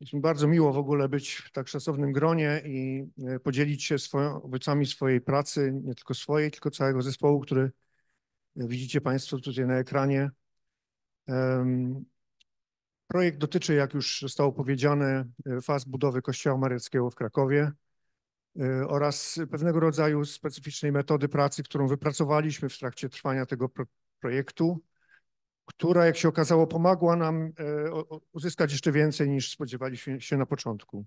Jest mi bardzo miło w ogóle być w tak szacownym gronie i e, podzielić się swoją, owocami swojej pracy, nie tylko swojej, tylko całego zespołu, który e, widzicie Państwo tutaj na ekranie. Projekt dotyczy, jak już zostało powiedziane, e, faz budowy Kościoła Mariackiego w Krakowie oraz pewnego rodzaju specyficznej metody pracy, którą wypracowaliśmy w trakcie trwania tego projektu która, jak się okazało, pomogła nam e, uzyskać jeszcze więcej niż spodziewaliśmy się na początku.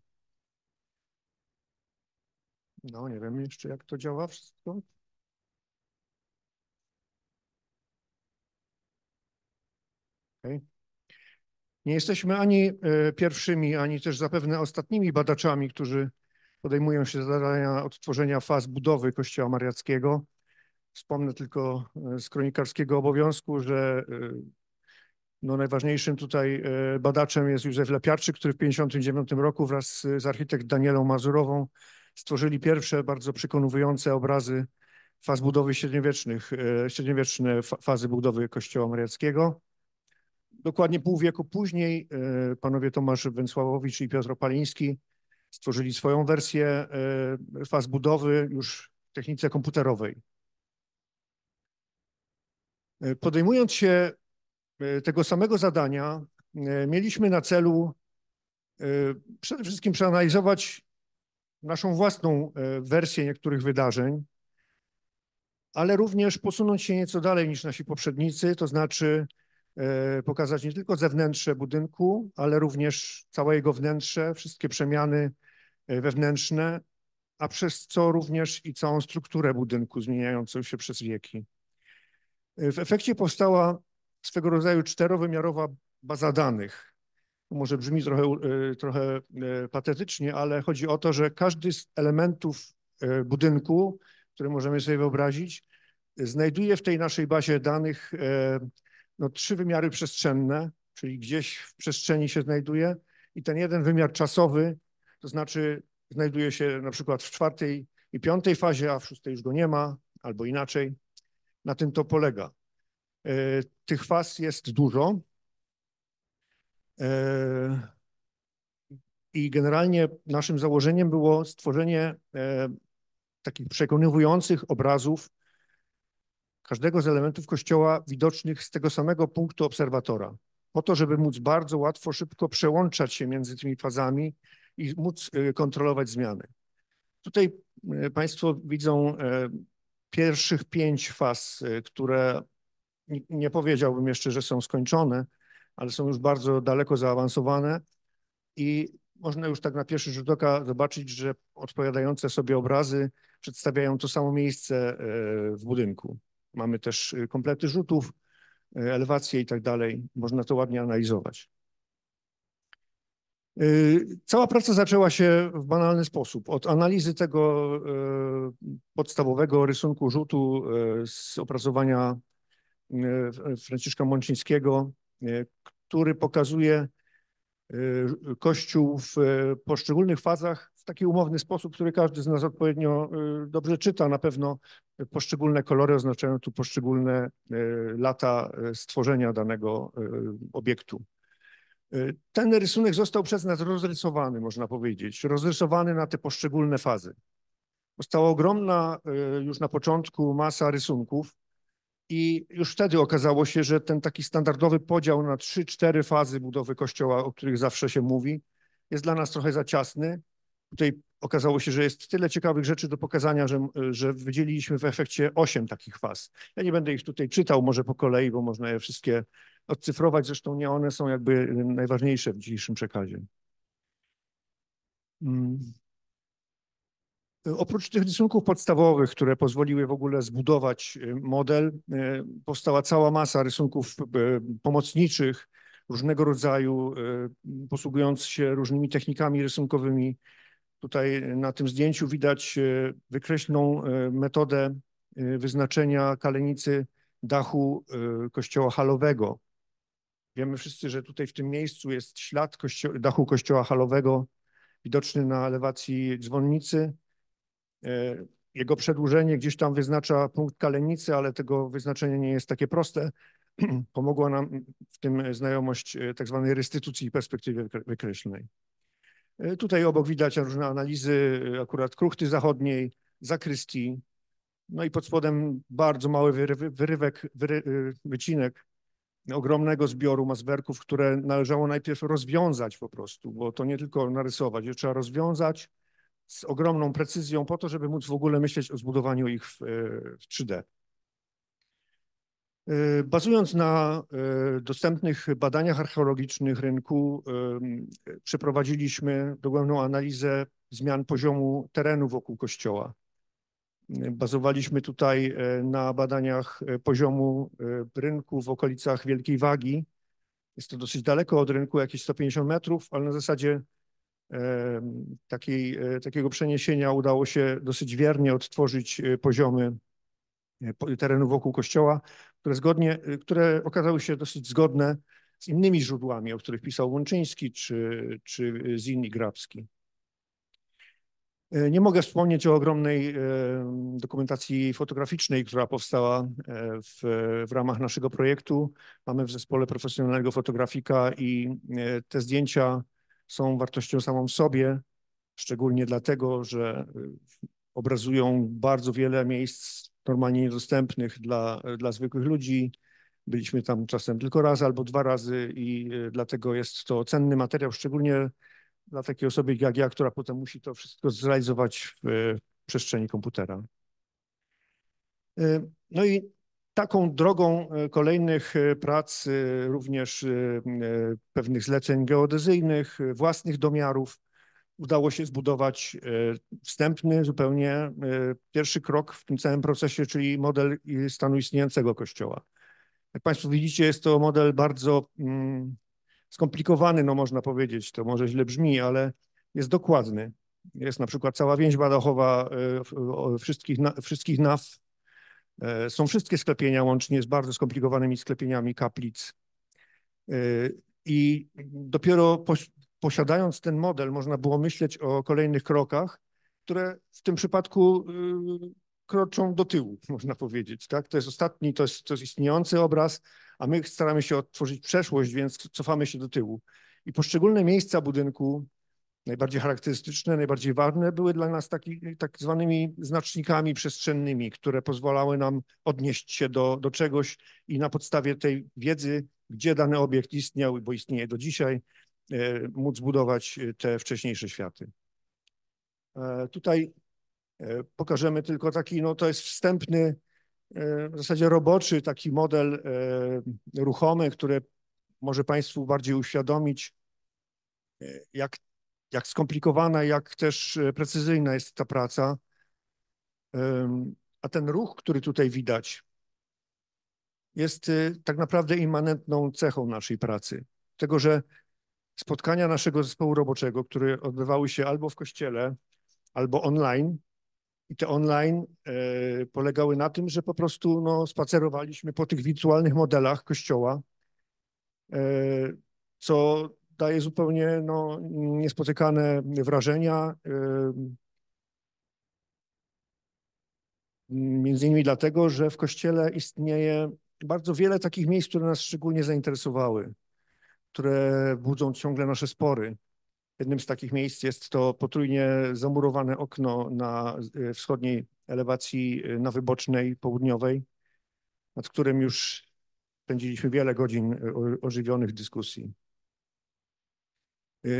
No, nie wiem jeszcze, jak to działa wszystko. Okay. Nie jesteśmy ani e, pierwszymi, ani też zapewne ostatnimi badaczami, którzy podejmują się zadania odtworzenia faz budowy Kościoła Mariackiego. Wspomnę tylko e, z kronikarskiego obowiązku, że e, no najważniejszym tutaj e, badaczem jest Józef Lepiarczyk, który w 1959 roku wraz z architekt Danielą Mazurową stworzyli pierwsze bardzo przekonujące obrazy faz budowy średniowiecznych, średniowieczne fazy budowy kościoła mariackiego. Dokładnie pół wieku później panowie Tomasz Węcławowicz i Piotr Paliński stworzyli swoją wersję faz budowy już w technice komputerowej. E, podejmując się e, tego samego zadania, e, mieliśmy na celu przede wszystkim przeanalizować naszą własną wersję niektórych wydarzeń, ale również posunąć się nieco dalej niż nasi poprzednicy, to znaczy pokazać nie tylko zewnętrze budynku, ale również całe jego wnętrze, wszystkie przemiany wewnętrzne, a przez co również i całą strukturę budynku zmieniającą się przez wieki. W efekcie powstała swego rodzaju czterowymiarowa baza danych. Może brzmi trochę, e, trochę e, patetycznie, ale chodzi o to, że każdy z elementów e, budynku, który możemy sobie wyobrazić, znajduje w tej naszej bazie danych no, trzy wymiary przestrzenne, czyli gdzieś w przestrzeni się znajduje i ten jeden wymiar czasowy, to znaczy znajduje się na przykład w czwartej i piątej fazie, a w szóstej już go nie ma, albo inaczej. Na tym to polega. E, tych faz jest dużo. E, I generalnie naszym założeniem było stworzenie e, takich przekonywujących obrazów każdego z elementów kościoła widocznych z tego samego punktu obserwatora, po to, żeby móc bardzo łatwo, szybko przełączać się między tymi fazami i móc kontrolować zmiany. Tutaj Państwo widzą pierwszych pięć faz, y, które nie powiedziałbym jeszcze, że są skończone, ale są już bardzo daleko zaawansowane i można już tak na pierwszy rzut oka zobaczyć, że odpowiadające sobie obrazy przedstawiają to samo miejsce y, w budynku. Mamy też y, komplety rzutów, elewacje i tak dalej. Można to ładnie analizować. Y, cała praca zaczęła się w banalny sposób. Od analizy tego y, podstawowego rysunku rzutu y, z opracowania Franciszka Mączyńskiego, który pokazuje Kościół w poszczególnych fazach w taki umowny sposób, który każdy z nas odpowiednio dobrze czyta. Na pewno poszczególne kolory oznaczają tu poszczególne lata stworzenia danego obiektu. Y, ten rysunek został przez nas rozrysowany, można powiedzieć, rozrysowany na te poszczególne fazy. Została ogromna y, już na początku masa rysunków i już wtedy okazało się, że ten taki standardowy podział na 3-4 fazy budowy kościoła, o których zawsze się mówi, jest dla nas trochę za ciasny. Tutaj okazało się, że jest tyle ciekawych rzeczy do pokazania, że, że wydzieliliśmy w efekcie 8 takich faz. Ja nie będę ich tutaj czytał może po kolei, bo można je wszystkie odcyfrować. Zresztą nie one są jakby najważniejsze w dzisiejszym przekazie. Mm. Oprócz tych rysunków podstawowych, które pozwoliły w ogóle zbudować y, model, y, powstała cała masa rysunków y, pomocniczych różnego rodzaju, posługując się różnymi technikami rysunkowymi. Tutaj na tym zdjęciu widać wykreślną metodę wyznaczenia kalenicy dachu kościoła halowego. Wiemy wszyscy, że tutaj w tym miejscu jest ślad kościo dachu kościoła halowego, widoczny na elewacji dzwonnicy. E, jego przedłużenie gdzieś tam wyznacza punkt kalenicy, ale tego wyznaczenie nie jest takie proste. Pomogła nam w tym znajomość e, tak zwanej restytucji i perspektywy wykreślnej. E, tutaj obok widać różne analizy, akurat kruchty zachodniej, zakrystii, no i pod spodem bardzo mały wyrywek, wycinek ogromnego zbioru mazwerków, które należało najpierw rozwiązać po prostu, bo to nie tylko narysować, je trzeba rozwiązać z ogromną precyzją po to, żeby móc w ogóle myśleć o zbudowaniu ich w, w 3D. E, bazując na e, dostępnych badaniach archeologicznych rynku, e, przeprowadziliśmy dogłębną analizę zmian poziomu terenu wokół kościoła. Bazowaliśmy tutaj e, na badaniach e, poziomu e, rynku w okolicach Wielkiej Wagi. Jest to dosyć daleko od rynku, jakieś 150 metrów, ale na zasadzie takiej, takiego przeniesienia udało się dosyć wiernie odtworzyć poziomy terenu wokół kościoła, które, zgodnie, które okazały się dosyć zgodne z innymi źródłami, o których pisał Łączyński czy, czy Zin i Grabski. E, nie mogę wspomnieć o ogromnej e, dokumentacji fotograficznej, która powstała e, w, w, ramach naszego projektu. Mamy w zespole profesjonalnego fotografika i te zdjęcia są wartością samą w sobie, szczególnie dlatego, że obrazują bardzo wiele miejsc normalnie niedostępnych dla, dla zwykłych ludzi. Byliśmy tam czasem tylko raz albo dwa razy i dlatego jest to cenny materiał, szczególnie dla takiej osoby jak ja, która potem musi to wszystko zrealizować w przestrzeni komputera. Y, no i taką drogą y, kolejnych y, prac, również pewnych zleceń geodezyjnych, własnych domiarów, udało się zbudować wstępny, zupełnie pierwszy krok w tym całym procesie, czyli model stanu istniejącego kościoła. Jak Państwo widzicie, jest to model bardzo mm, skomplikowany, no można powiedzieć, to może źle brzmi, ale jest dokładny. Jest na przykład cała więź badachowa e, wszystkich, wszystkich NAW. E, są wszystkie sklepienia łącznie z bardzo skomplikowanymi sklepieniami kaplic. E, I dopiero posiadając ten model można było myśleć o kolejnych krokach, które w tym przypadku y, kroczą do tyłu, można powiedzieć. Tak? To jest ostatni, to jest, to jest istniejący obraz, a my staramy się odtworzyć przeszłość, więc cofamy się do tyłu. I poszczególne miejsca budynku, najbardziej charakterystyczne, najbardziej ważne, były dla nas taki, tak zwanymi znacznikami przestrzennymi, które pozwalały nam odnieść się do, do czegoś i na podstawie tej wiedzy, gdzie dany obiekt istniał, bo istnieje do dzisiaj, e, móc budować e, te wcześniejsze światy. E, tutaj E, pokażemy tylko taki, no to jest wstępny, e, w zasadzie roboczy taki model e, ruchomy, który może Państwu bardziej uświadomić, jak, jak skomplikowana, jak też precyzyjna jest ta praca. A ten ruch, który tutaj widać, jest tak naprawdę immanentną cechą naszej pracy. Tego, że spotkania naszego zespołu roboczego, które odbywały się albo w kościele, albo online, i te online e, polegały na tym, że po prostu no, spacerowaliśmy po tych wirtualnych modelach kościoła, e, co daje zupełnie no, niespotykane wrażenia. E, między innymi dlatego, że w kościele istnieje bardzo wiele takich miejsc, które nas szczególnie zainteresowały, które budzą ciągle nasze spory. Jednym z takich miejsc jest to potrójnie zamurowane okno na y, wschodniej elewacji, y, na wybocznej, południowej, nad którym już spędziliśmy wiele godzin y, ożywionych dyskusji.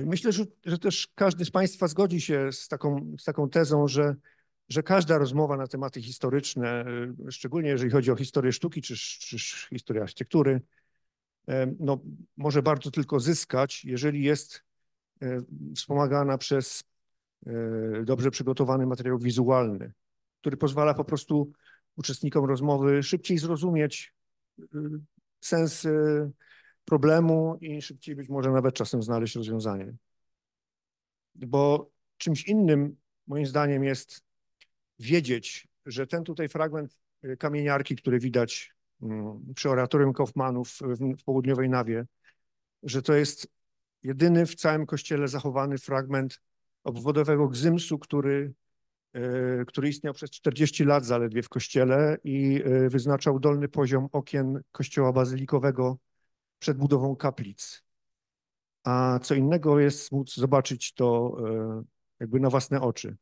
Myślę, że, że też każdy z Państwa zgodzi się z taką, z taką tezą, że, że każda rozmowa na tematy historyczne, szczególnie jeżeli chodzi o historię sztuki czy, czy historię architektury, no, może bardzo tylko zyskać, jeżeli jest E, wspomagana przez e, dobrze przygotowany materiał wizualny, który pozwala po prostu uczestnikom rozmowy szybciej zrozumieć e, sens problemu i szybciej być może nawet czasem znaleźć rozwiązanie. Bo czymś innym moim zdaniem jest wiedzieć, że ten tutaj fragment kamieniarki, który widać mm, przy oratorium Kaufmanów w południowej nawie, że to jest jedyny w całym kościele zachowany fragment obwodowego gzymsu, który, e, który istniał przez 40 lat zaledwie w kościele i e, wyznaczał dolny poziom okien kościoła bazylikowego przed budową kaplic. A co innego jest móc zobaczyć to e, jakby na własne oczy.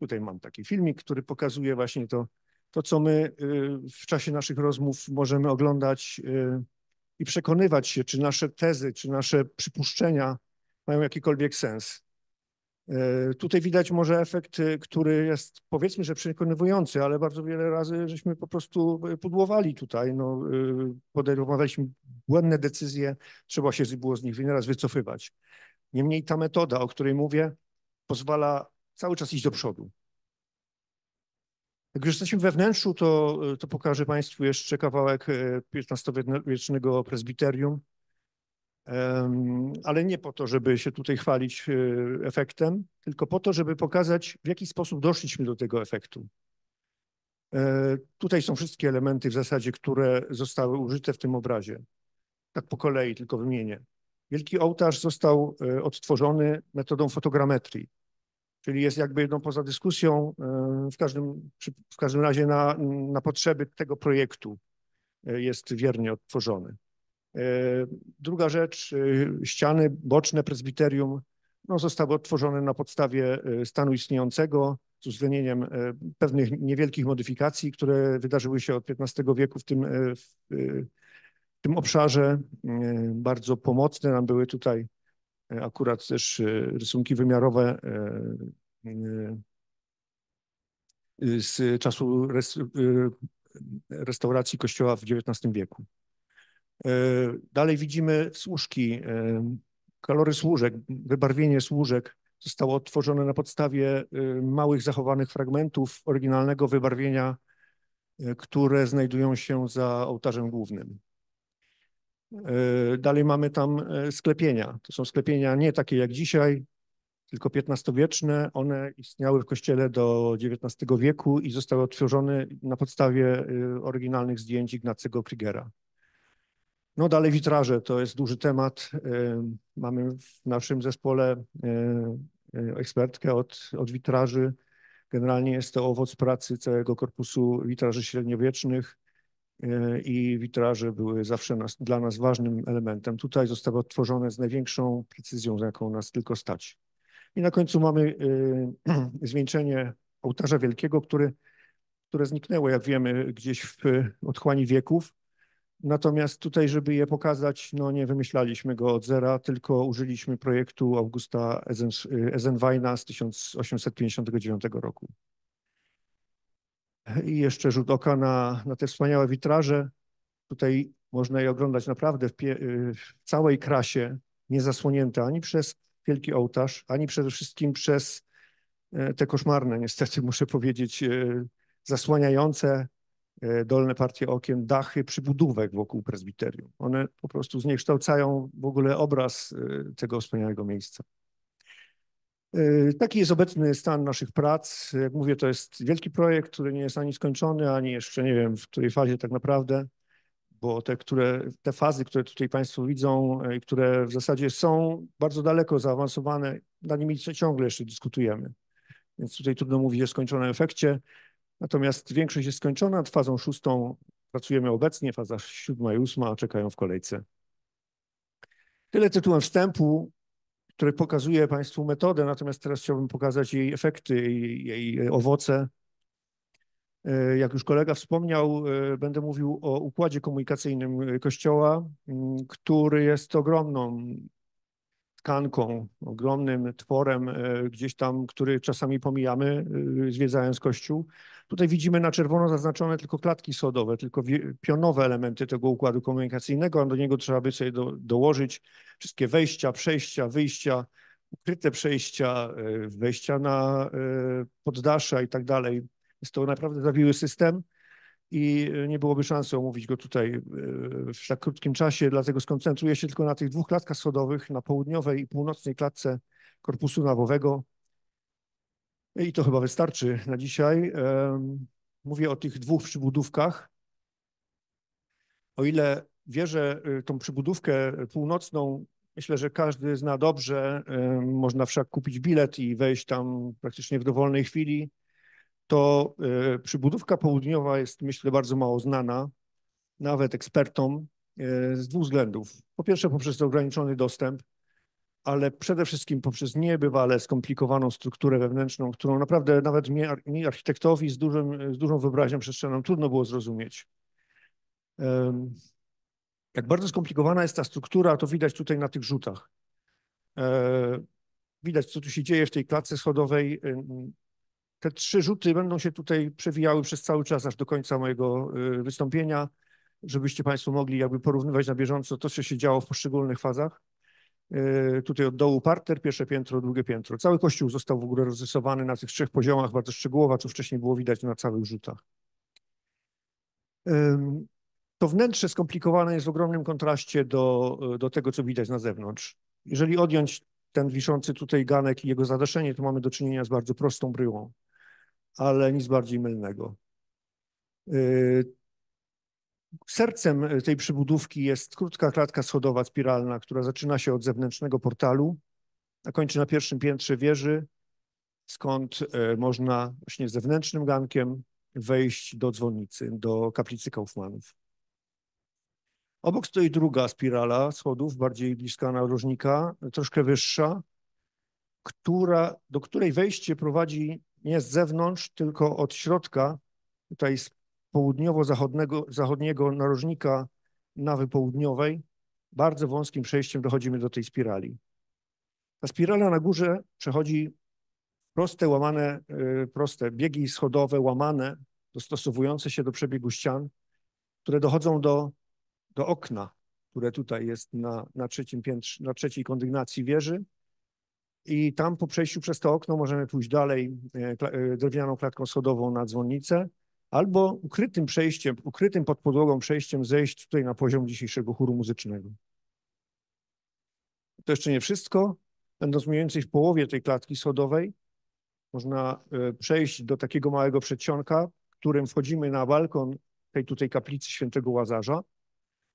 Tutaj mam taki filmik, który pokazuje właśnie to, to co my w czasie naszych rozmów możemy oglądać i przekonywać się, czy nasze tezy, czy nasze przypuszczenia mają jakikolwiek sens. E, tutaj widać może efekt, e, który jest powiedzmy, że przekonywujący, ale bardzo wiele razy żeśmy po prostu e, podłowali tutaj. No, podejmowaliśmy błędne decyzje, trzeba się było z nich nieraz wycofywać. Niemniej ta metoda, o której mówię, pozwala cały czas iść do przodu. Jak już jesteśmy we wnętrzu, to, to pokażę Państwu jeszcze kawałek XV-wiecznego e, prezbiterium, ale nie po to, żeby się tutaj chwalić e, efektem, tylko po to, żeby pokazać, w jaki sposób doszliśmy do tego efektu. E, tutaj są wszystkie elementy w zasadzie, które zostały użyte w tym obrazie. Tak po kolei tylko wymienię. Wielki ołtarz został odtworzony metodą fotogrametrii czyli jest jakby jedną poza dyskusją, e, w każdym, w każdym razie na, na potrzeby tego projektu e, jest wiernie odtworzony. E, druga rzecz, ściany boczne prezbiterium no, zostały odtworzone na podstawie stanu istniejącego z uwzględnieniem pewnych niewielkich modyfikacji, które wydarzyły się od XV wieku w tym, w, w tym obszarze. Bardzo pomocne nam były tutaj E, akurat też e, rysunki wymiarowe e, z czasu restauracji kościoła w XIX wieku. Dalej widzimy służki, kolory służek, wybarwienie służek zostało odtworzone na podstawie małych zachowanych fragmentów oryginalnego wybarwienia, które znajdują się za ołtarzem głównym. E, dalej mamy tam e, sklepienia. To są sklepienia nie takie jak dzisiaj, tylko XV-wieczne. One istniały w kościele do XIX wieku i zostały otworzone na podstawie e, oryginalnych zdjęć Ignacego Krigera. No dalej witraże, to jest duży temat. Mamy w naszym zespole ekspertkę od, od witraży. Generalnie jest to owoc pracy całego korpusu witraży średniowiecznych. E, i witraże były zawsze nas, dla nas ważnym elementem. Tutaj zostały odtworzone z największą precyzją, z jaką nas tylko stać. I na końcu mamy e, zwieńczenie ołtarza wielkiego, który, które zniknęło, jak wiemy, gdzieś w otchłani wieków. Natomiast tutaj, żeby je pokazać, no nie wymyślaliśmy go od zera, tylko użyliśmy projektu Augusta Ezenweina z 1859 roku. I jeszcze rzut oka na, na te wspaniałe witraże. Tutaj można je oglądać naprawdę w, y, w całej krasie, niezasłonięte ani przez wielki ołtarz, ani przede wszystkim przez e, te koszmarne, niestety muszę powiedzieć, e, zasłaniające e, dolne partie okien, dachy przybudówek wokół prezbiterium. One po prostu zniekształcają w ogóle obraz tego wspaniałego miejsca. Y, taki jest obecny stan naszych prac. Jak mówię, to jest wielki projekt, który nie jest ani skończony, ani jeszcze nie wiem, w której fazie tak naprawdę, bo te, które, te fazy, które tutaj Państwo widzą i y, które w zasadzie są bardzo daleko zaawansowane, nad nimi ciągle jeszcze dyskutujemy. Więc tutaj trudno mówić o skończonym efekcie. Natomiast większość jest skończona. Nad fazą szóstą pracujemy obecnie, faza siódma i ósma czekają w kolejce. Tyle tytułem wstępu której pokazuję Państwu metodę, natomiast teraz chciałbym pokazać jej efekty, jej, jej owoce. E, jak już kolega wspomniał, e, będę mówił o układzie komunikacyjnym Kościoła, który jest ogromną tkanką, ogromnym tworem e, gdzieś tam, który czasami pomijamy, e, zwiedzając kościół. Tutaj widzimy na czerwono zaznaczone tylko klatki sodowe, tylko pionowe elementy tego układu komunikacyjnego, a do niego trzeba by sobie do, dołożyć wszystkie wejścia, przejścia, wyjścia, ukryte przejścia, e, wejścia na poddasze i tak dalej. Jest to naprawdę zawiły system i e, nie byłoby szansy omówić go tutaj e, w tak krótkim czasie, dlatego skoncentruję się tylko na tych dwóch klatkach schodowych, na południowej i północnej klatce korpusu nawowego. I to chyba wystarczy na dzisiaj. E, mówię o tych dwóch przybudówkach. O ile wierzę tą przybudówkę północną, myślę, że każdy zna dobrze. Można wszak kupić bilet i wejść tam praktycznie w dowolnej chwili to e, przybudówka południowa jest, myślę, bardzo mało znana, nawet ekspertom, e, z dwóch względów. Po pierwsze, poprzez ograniczony dostęp, ale przede wszystkim poprzez niebywale skomplikowaną strukturę wewnętrzną, którą naprawdę nawet mnie, mi architektowi z, dużym, z dużą wyobraźnią przestrzenną trudno było zrozumieć. Jak bardzo skomplikowana jest ta struktura, to widać tutaj na tych rzutach. E, widać, co tu się dzieje w tej klatce schodowej. Te trzy rzuty będą się tutaj przewijały przez cały czas, aż do końca mojego y, wystąpienia, żebyście Państwo mogli jakby porównywać na bieżąco to, co się działo w poszczególnych fazach. Y, tutaj od dołu parter, pierwsze piętro, drugie piętro. Cały kościół został w ogóle rozrysowany na tych trzech poziomach, bardzo szczegółowo, co wcześniej było widać na całych rzutach. To wnętrze skomplikowane jest w ogromnym kontraście do, do tego, co widać na zewnątrz. Jeżeli odjąć ten wiszący tutaj ganek i jego zadaszenie, to mamy do czynienia z bardzo prostą bryłą ale nic bardziej mylnego. Y, sercem y, tej przybudówki jest krótka klatka schodowa spiralna, która zaczyna się od zewnętrznego portalu, a kończy na pierwszym piętrze wieży, skąd y, można właśnie zewnętrznym gankiem wejść do dzwonnicy, do kaplicy Kaufmanów. Obok stoi druga spirala schodów, bardziej bliska narożnika, troszkę wyższa, która, do której wejście prowadzi nie z zewnątrz, tylko od środka, tutaj z południowo-zachodniego zachodniego narożnika nawy południowej, bardzo wąskim przejściem dochodzimy do tej spirali. Ta spirala na górze przechodzi proste, łamane, y, proste biegi schodowe, łamane, dostosowujące się do przebiegu ścian, które dochodzą do, do okna, które tutaj jest na, na trzecim piętrze, na trzeciej kondygnacji wieży. I tam po przejściu przez to okno możemy pójść dalej e, e, drewnianą klatką schodową na dzwonnicę, albo ukrytym przejściem, ukrytym pod podłogą przejściem zejść tutaj na poziom dzisiejszego chóru muzycznego. To jeszcze nie wszystko. Będąc mniej więcej w połowie tej klatki schodowej, można e, przejść do takiego małego przedsionka, którym wchodzimy na balkon tej tutaj kaplicy świętego Łazarza,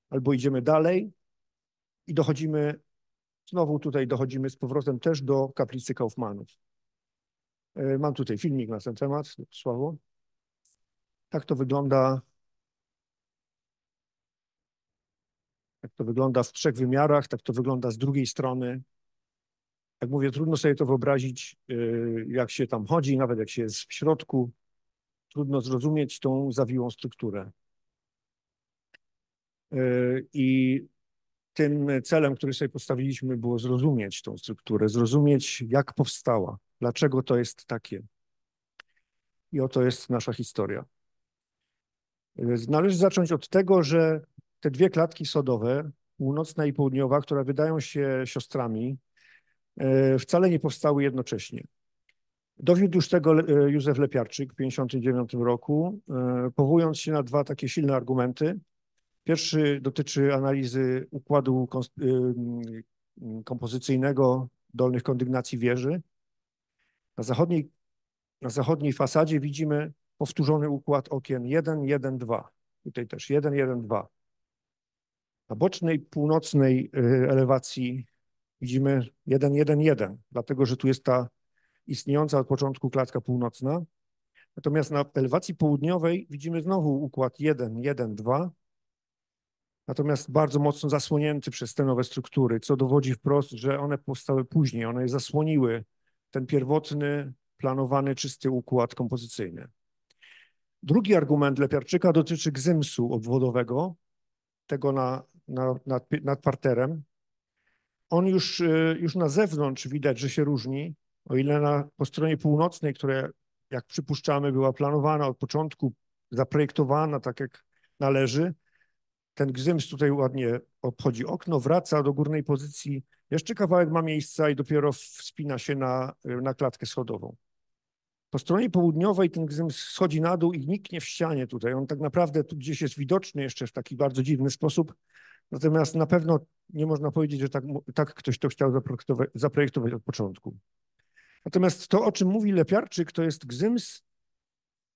albo idziemy dalej i dochodzimy Znowu tutaj dochodzimy z powrotem też do kaplicy Kaufmanów. E, mam tutaj filmik na ten temat, słabo. Tak to wygląda. Tak to wygląda w trzech wymiarach, tak to wygląda z drugiej strony. Jak mówię, trudno sobie to wyobrazić, e, jak się tam chodzi, nawet jak się jest w środku. Trudno zrozumieć tą zawiłą strukturę. E, I tym celem, który sobie postawiliśmy, było zrozumieć tą strukturę, zrozumieć, jak powstała, dlaczego to jest takie. I oto jest nasza historia. Należy zacząć od tego, że te dwie klatki sodowe, północna i południowa, które wydają się siostrami, e, wcale nie powstały jednocześnie. Dowiódł już tego e, Józef Lepiarczyk w 1959 roku, e, powołując się na dwa takie silne argumenty. Pierwszy dotyczy analizy układu y, mm, kompozycyjnego dolnych kondygnacji wieży. Na zachodniej, na zachodniej fasadzie widzimy powtórzony układ okien 1, 1, 2. Tutaj też 1, 1, 2. Na bocznej północnej y, elewacji widzimy 1, 1, 1, dlatego że tu jest ta istniejąca od początku klatka północna. Natomiast na elewacji południowej widzimy znowu układ 1, 1, 2, natomiast bardzo mocno zasłonięty przez te nowe struktury, co dowodzi wprost, że one powstały później, one zasłoniły ten pierwotny, planowany, czysty układ kompozycyjny. Drugi argument Lepiarczyka dotyczy gzymsu obwodowego, tego na, na, nad, nad parterem. On już, y, już na zewnątrz widać, że się różni, o ile na, po stronie północnej, która jak przypuszczamy była planowana od początku, zaprojektowana tak jak należy, ten gzyms tutaj ładnie obchodzi okno, wraca do górnej pozycji, jeszcze kawałek ma miejsca i dopiero wspina się na, na klatkę schodową. Po stronie południowej ten gzyms schodzi na dół i niknie w ścianie tutaj. On tak naprawdę tu gdzieś jest widoczny jeszcze w taki bardzo dziwny sposób. Natomiast na pewno nie można powiedzieć, że tak, tak ktoś to chciał zaprojektować, zaprojektować od początku. Natomiast to, o czym mówi Lepiarczyk, to jest gzyms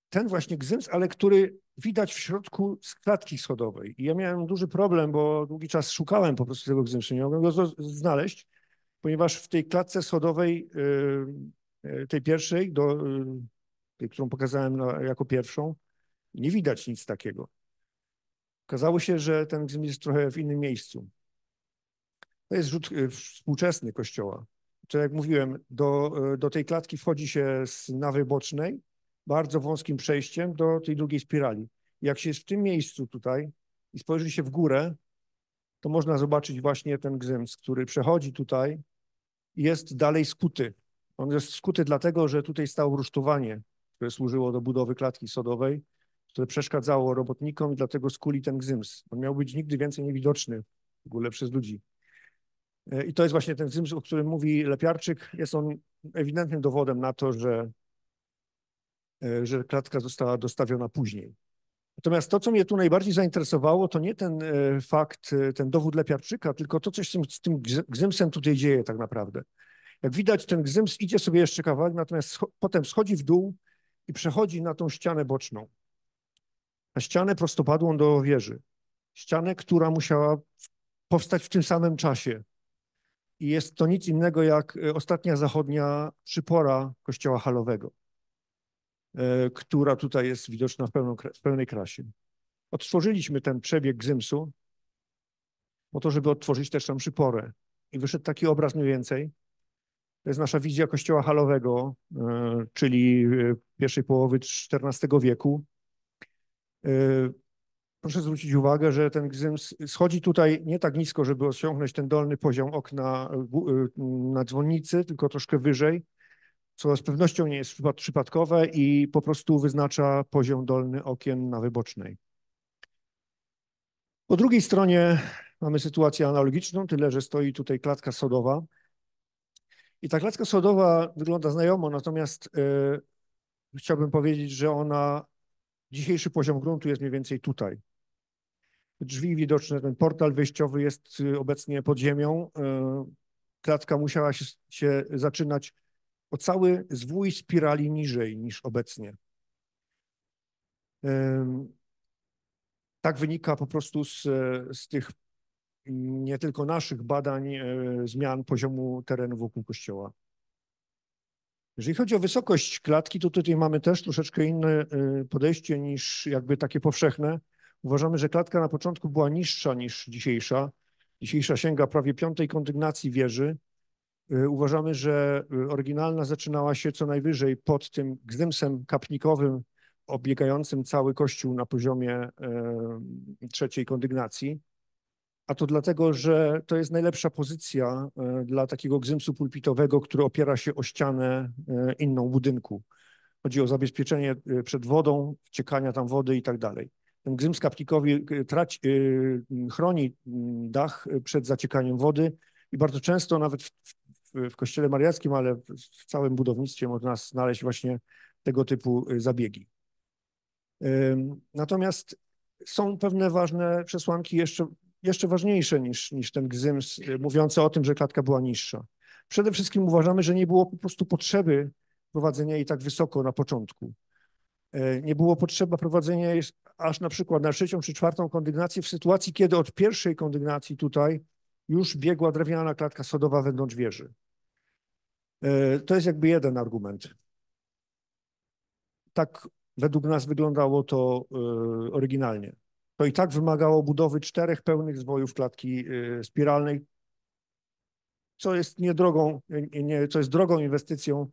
ten właśnie gzyms, ale który widać w środku klatki schodowej. I ja miałem duży problem, bo długi czas szukałem po prostu tego gzymsu, nie mogłem go znaleźć, ponieważ w tej klatce schodowej, y, y, tej pierwszej, do, y, tej, którą pokazałem jako pierwszą, nie widać nic takiego. Okazało się, że ten gzyms jest trochę w innym miejscu. To jest rzut współczesny kościoła. Czyli jak mówiłem, do, do tej klatki wchodzi się z nawy bocznej, bardzo wąskim przejściem do tej drugiej spirali. Jak się jest w tym miejscu tutaj i spojrzy się w górę, to można zobaczyć właśnie ten gzyms, który przechodzi tutaj i jest dalej skuty. On jest skuty dlatego, że tutaj stało rusztowanie, które służyło do budowy klatki sodowej, które przeszkadzało robotnikom i dlatego skuli ten gzyms. On miał być nigdy więcej niewidoczny w ogóle przez ludzi. E, I to jest właśnie ten gzyms, o którym mówi Lepiarczyk. Jest on ewidentnym dowodem na to, że E, że klatka została dostawiona później. Natomiast to, co mnie tu najbardziej zainteresowało, to nie ten e, fakt, e, ten dowód lepiarczyka, tylko to, co się z tym gzymsem tutaj dzieje tak naprawdę. Jak widać, ten gzyms idzie sobie jeszcze kawałek, natomiast scho potem schodzi w dół i przechodzi na tą ścianę boczną. Na ścianę prostopadłą do wieży. Ścianę, która musiała powstać w tym samym czasie. I jest to nic innego jak ostatnia zachodnia przypora kościoła halowego. E, która tutaj jest widoczna w, pełną, w pełnej krasie. Odtworzyliśmy ten przebieg Gzymsu po to, żeby odtworzyć też tam przyporę. I wyszedł taki obraz mniej więcej. To jest nasza wizja kościoła halowego, e, czyli e, pierwszej połowy XIV wieku. Proszę zwrócić uwagę, że ten gzyms schodzi tutaj nie tak nisko, żeby osiągnąć ten dolny poziom okna na dzwonnicy, tylko troszkę wyżej co z pewnością nie jest przypadkowe i po prostu wyznacza poziom dolny okien na wybocznej. Po drugiej stronie mamy sytuację analogiczną, tyle że stoi tutaj klatka sodowa. I ta klatka sodowa wygląda znajomo, natomiast yy, chciałbym powiedzieć, że ona, dzisiejszy poziom gruntu jest mniej więcej tutaj. Drzwi widoczne, ten portal wyjściowy jest y, obecnie pod ziemią. Yy, klatka musiała się, się zaczynać o cały zwój spirali niżej niż obecnie. Tak wynika po prostu z, z tych nie tylko naszych badań, e, zmian poziomu terenu wokół kościoła. Jeżeli chodzi o wysokość klatki, to tutaj mamy też troszeczkę inne e, podejście niż jakby takie powszechne. Uważamy, że klatka na początku była niższa niż dzisiejsza. Dzisiejsza sięga prawie piątej kondygnacji wieży, Y, uważamy, że y, oryginalna zaczynała się co najwyżej pod tym gzymsem kapnikowym obiegającym cały kościół na poziomie trzeciej kondygnacji. A to dlatego, że to jest najlepsza pozycja e, dla takiego gzymsu pulpitowego, który opiera się o ścianę e, inną budynku. Chodzi o zabezpieczenie e, przed wodą, wciekania tam wody i tak dalej. Ten gzyms kapnikowy traci, chroni dach przed zaciekaniem wody i bardzo często nawet w, w Kościele Mariackim, ale w całym budownictwie można znaleźć właśnie tego typu y, zabiegi. Natomiast są pewne ważne przesłanki jeszcze, jeszcze ważniejsze niż, niż ten gzyms, y, mówiące o tym, że klatka była niższa. Przede wszystkim uważamy, że nie było po prostu potrzeby prowadzenia jej tak wysoko na początku. Y, nie było potrzeba prowadzenia jej aż na przykład na trzecią czy czwartą kondygnację w sytuacji, kiedy od pierwszej kondygnacji tutaj już biegła drewniana klatka sodowa wewnątrz wieży. E, to jest jakby jeden argument. Tak według nas wyglądało to e, oryginalnie. To i tak wymagało budowy czterech pełnych zwojów klatki e, spiralnej, co jest niedrogą, nie, co jest drogą inwestycją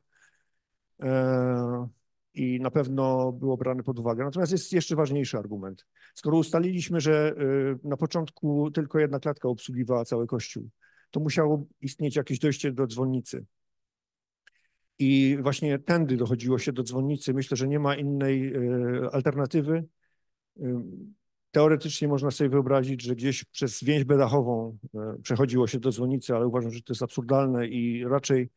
i na pewno było brane pod uwagę. Natomiast jest jeszcze ważniejszy argument. Skoro ustaliliśmy, że na początku tylko jedna klatka obsługiwała cały kościół, to musiało istnieć jakieś dojście do dzwonnicy. I właśnie tędy dochodziło się do dzwonnicy. Myślę, że nie ma innej e, alternatywy. E, teoretycznie można sobie wyobrazić, że gdzieś przez więź bedachową e, przechodziło się do dzwonnicy, ale uważam, że to jest absurdalne i raczej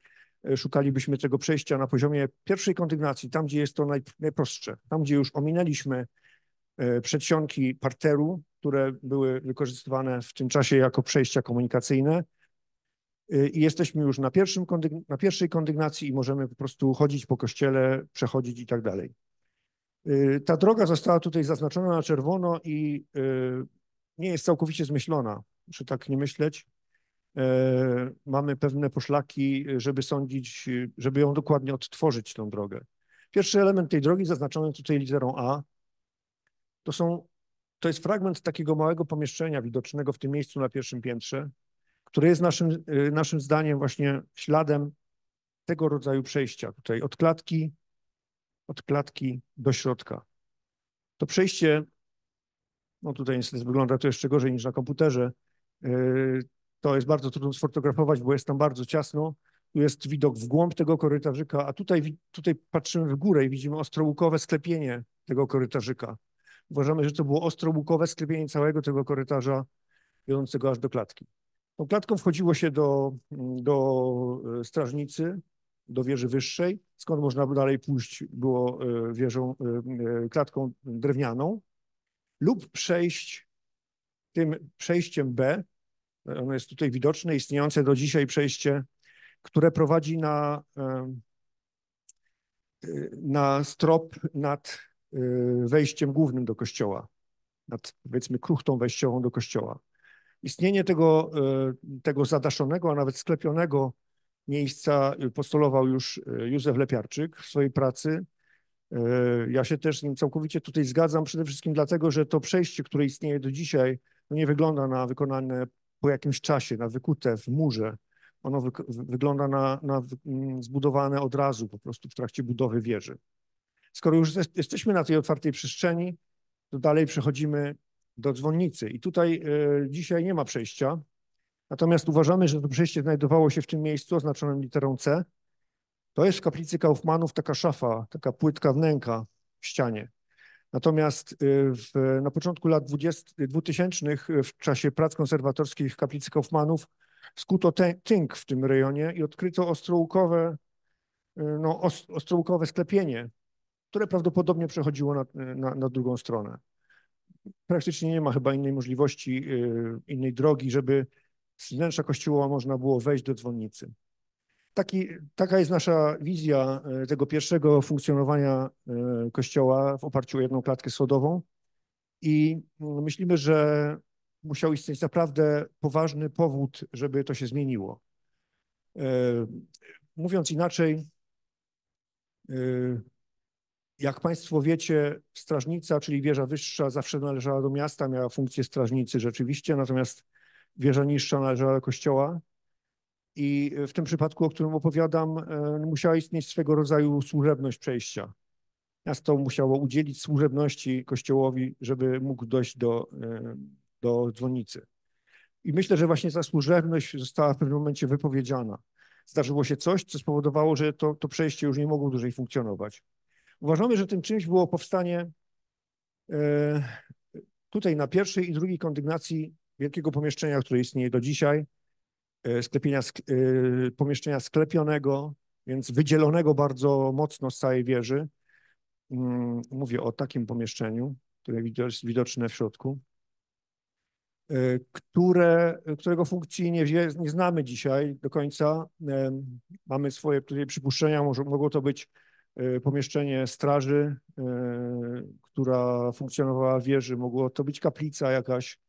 szukalibyśmy tego przejścia na poziomie pierwszej kondygnacji, tam gdzie jest to najprostsze, tam gdzie już ominęliśmy przedsionki parteru, które były wykorzystywane w tym czasie jako przejścia komunikacyjne, Y, i jesteśmy już na, pierwszym na pierwszej kondygnacji i możemy po prostu chodzić po kościele, przechodzić i tak dalej. Y, ta droga została tutaj zaznaczona na czerwono i y, nie jest całkowicie zmyślona, muszę tak nie myśleć. E, mamy pewne poszlaki, żeby sądzić, żeby ją dokładnie odtworzyć, tą drogę. Pierwszy element tej drogi zaznaczony tutaj literą A to, są, to jest fragment takiego małego pomieszczenia widocznego w tym miejscu na pierwszym piętrze, które jest naszym, y, naszym zdaniem właśnie śladem tego rodzaju przejścia tutaj od klatki, od klatki do środka. To przejście, no tutaj niestety wygląda to jeszcze gorzej niż na komputerze, y, to jest bardzo trudno sfotografować, bo jest tam bardzo ciasno. Tu jest widok w głąb tego korytarzyka, a tutaj, tutaj patrzymy w górę i widzimy ostrołukowe sklepienie tego korytarzyka. Uważamy, że to było ostrołukowe sklepienie całego tego korytarza wiodącego aż do klatki. Tą klatką wchodziło się do, mm, do e, strażnicy, do wieży wyższej, skąd można dalej pójść było e, wieżą, e, klatką drewnianą, lub przejść tym przejściem B, ono jest tutaj widoczne, istniejące do dzisiaj przejście, które prowadzi na, na strop nad wejściem głównym do kościoła, nad powiedzmy kruchtą wejściową do kościoła. Istnienie tego, e, tego zadaszonego, a nawet sklepionego miejsca postulował już e, Józef Lepiarczyk w swojej pracy. E, ja się też z nim całkowicie tutaj zgadzam, przede wszystkim dlatego, że to przejście, które istnieje do dzisiaj, no nie wygląda na wykonane po jakimś czasie, na wykute w murze. Ono wy wygląda na, na mm, zbudowane od razu, po prostu w trakcie budowy wieży. Skoro już jesteśmy na tej otwartej przestrzeni, to dalej przechodzimy do dzwonnicy. I tutaj e, dzisiaj nie ma przejścia. Natomiast uważamy, że to przejście znajdowało się w tym miejscu oznaczonym literą C. To jest w kaplicy Kaufmanów taka szafa, taka płytka wnęka w ścianie. Natomiast e, w, na początku lat 20, 2000 e, w czasie prac konserwatorskich kaplicy Kaufmanów skuto tynk w tym rejonie i odkryto ostrołkowe, no, ostrołukowe sklepienie, które prawdopodobnie przechodziło na, na, na drugą stronę praktycznie nie ma chyba innej możliwości, y, innej drogi, żeby z wnętrza kościoła można było wejść do dzwonnicy. Taki, taka jest nasza wizja y, tego pierwszego funkcjonowania y, kościoła w oparciu o jedną klatkę schodową. I mm, myślimy, że musiał istnieć naprawdę poważny powód, żeby to się zmieniło. Mówiąc inaczej, jak Państwo wiecie, strażnica, czyli wieża wyższa, zawsze należała do miasta, miała funkcję strażnicy rzeczywiście, natomiast wieża niższa należała do kościoła. I e, w tym przypadku, o którym opowiadam, e, musiała istnieć swego rodzaju służebność przejścia. Miasto musiało udzielić służebności kościołowi, żeby mógł dojść do, e, do dzwonnicy. I myślę, że właśnie ta służebność została w pewnym momencie wypowiedziana. Zdarzyło się coś, co spowodowało, że to, to przejście już nie mogło dłużej funkcjonować. Uważamy, że tym czymś było powstanie e, tutaj na pierwszej i drugiej kondygnacji wielkiego pomieszczenia, które istnieje do dzisiaj, e, sklepienia, e, pomieszczenia sklepionego, więc wydzielonego bardzo mocno z całej wieży. Mm, mówię o takim pomieszczeniu, które jest widoczne w środku, które, którego funkcji nie, wie, nie znamy dzisiaj do końca. Mamy swoje tutaj przypuszczenia, może, mogło to być Y, pomieszczenie straży, y, która funkcjonowała w wieży. Mogło to być kaplica jakaś,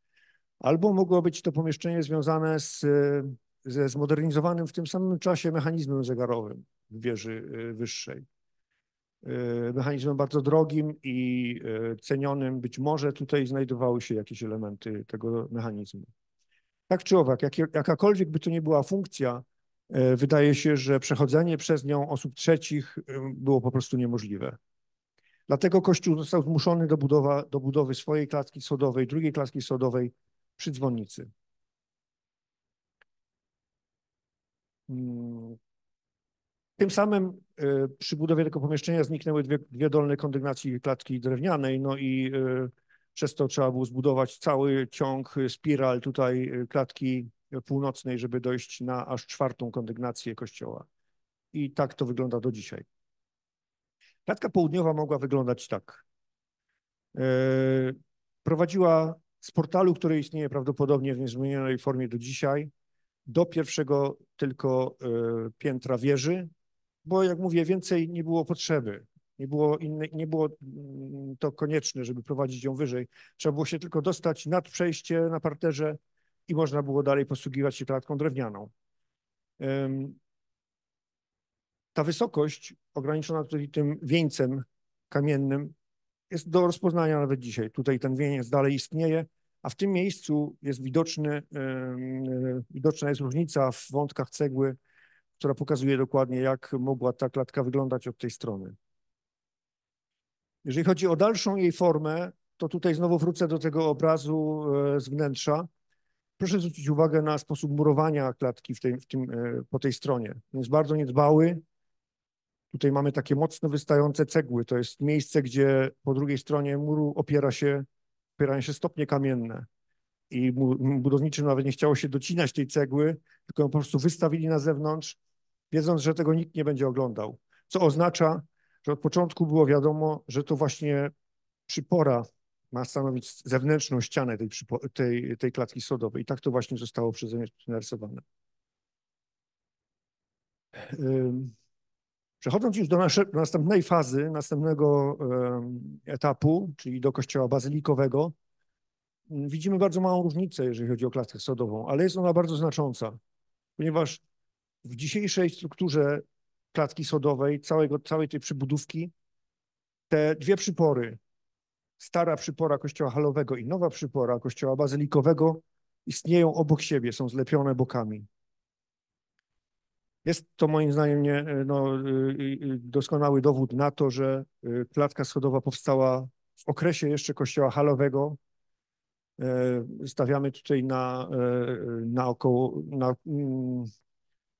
albo mogło być to pomieszczenie związane z, y, ze zmodernizowanym w tym samym czasie mechanizmem zegarowym w wieży wyższej. Mechanizmem bardzo drogim i cenionym. Być może tutaj znajdowały się jakieś elementy tego mechanizmu. Tak czy owak, jak, jakakolwiek by to nie była funkcja, E, wydaje się, że przechodzenie przez nią osób trzecich y, było po prostu niemożliwe. Dlatego Kościół został zmuszony do, budowa, do budowy swojej klatki sodowej, drugiej klatki sodowej przy dzwonnicy. Mm. Tym samym y, przy budowie tego pomieszczenia zniknęły dwie, dwie dolne kondygnacje klatki drewnianej, no i y, przez to trzeba było zbudować cały ciąg spiral tutaj klatki północnej, żeby dojść na aż czwartą kondygnację kościoła. I tak to wygląda do dzisiaj. Klatka południowa mogła wyglądać tak. E, prowadziła z portalu, który istnieje prawdopodobnie w niezmienionej formie do dzisiaj, do pierwszego tylko e, piętra wieży, bo jak mówię, więcej nie było potrzeby. Nie było, inne, nie było mm, to konieczne, żeby prowadzić ją wyżej. Trzeba było się tylko dostać nad przejście na parterze i można było dalej posługiwać się klatką drewnianą. Ta wysokość ograniczona tutaj tym wieńcem kamiennym jest do rozpoznania nawet dzisiaj. Tutaj ten wieniec dalej istnieje, a w tym miejscu jest widoczny, e, widoczna jest różnica w wątkach cegły, która pokazuje dokładnie, jak mogła ta klatka wyglądać od tej strony. Jeżeli chodzi o dalszą jej formę, to tutaj znowu wrócę do tego obrazu e, z wnętrza. Proszę zwrócić uwagę na sposób murowania klatki w tej, w tym, e, po tej stronie. On jest bardzo niedbały. Tutaj mamy takie mocno wystające cegły. To jest miejsce, gdzie po drugiej stronie muru opiera się, opierają się stopnie kamienne. I budowniczym nawet nie chciało się docinać tej cegły, tylko ją po prostu wystawili na zewnątrz, wiedząc, że tego nikt nie będzie oglądał. Co oznacza, że od początku było wiadomo, że to właśnie przypora ma stanowić zewnętrzną ścianę tej, tej, tej klatki sodowej. I tak to właśnie zostało przeze mnie narysowane. Przechodząc już do, następnej fazy, następnego etapu, czyli do kościoła bazylikowego, widzimy bardzo małą różnicę, jeżeli chodzi o klatkę sodową, ale jest ona bardzo znacząca, ponieważ w dzisiejszej strukturze klatki sodowej, całego, całej tej przybudówki, te dwie przypory, stara przypora kościoła halowego i nowa przypora kościoła bazylikowego istnieją obok siebie, są zlepione bokami. Jest to moim zdaniem nie, e, no, e, e, doskonały dowód na to, że klatka schodowa powstała w okresie jeszcze kościoła halowego. Stawiamy tutaj na, na około, na, mm,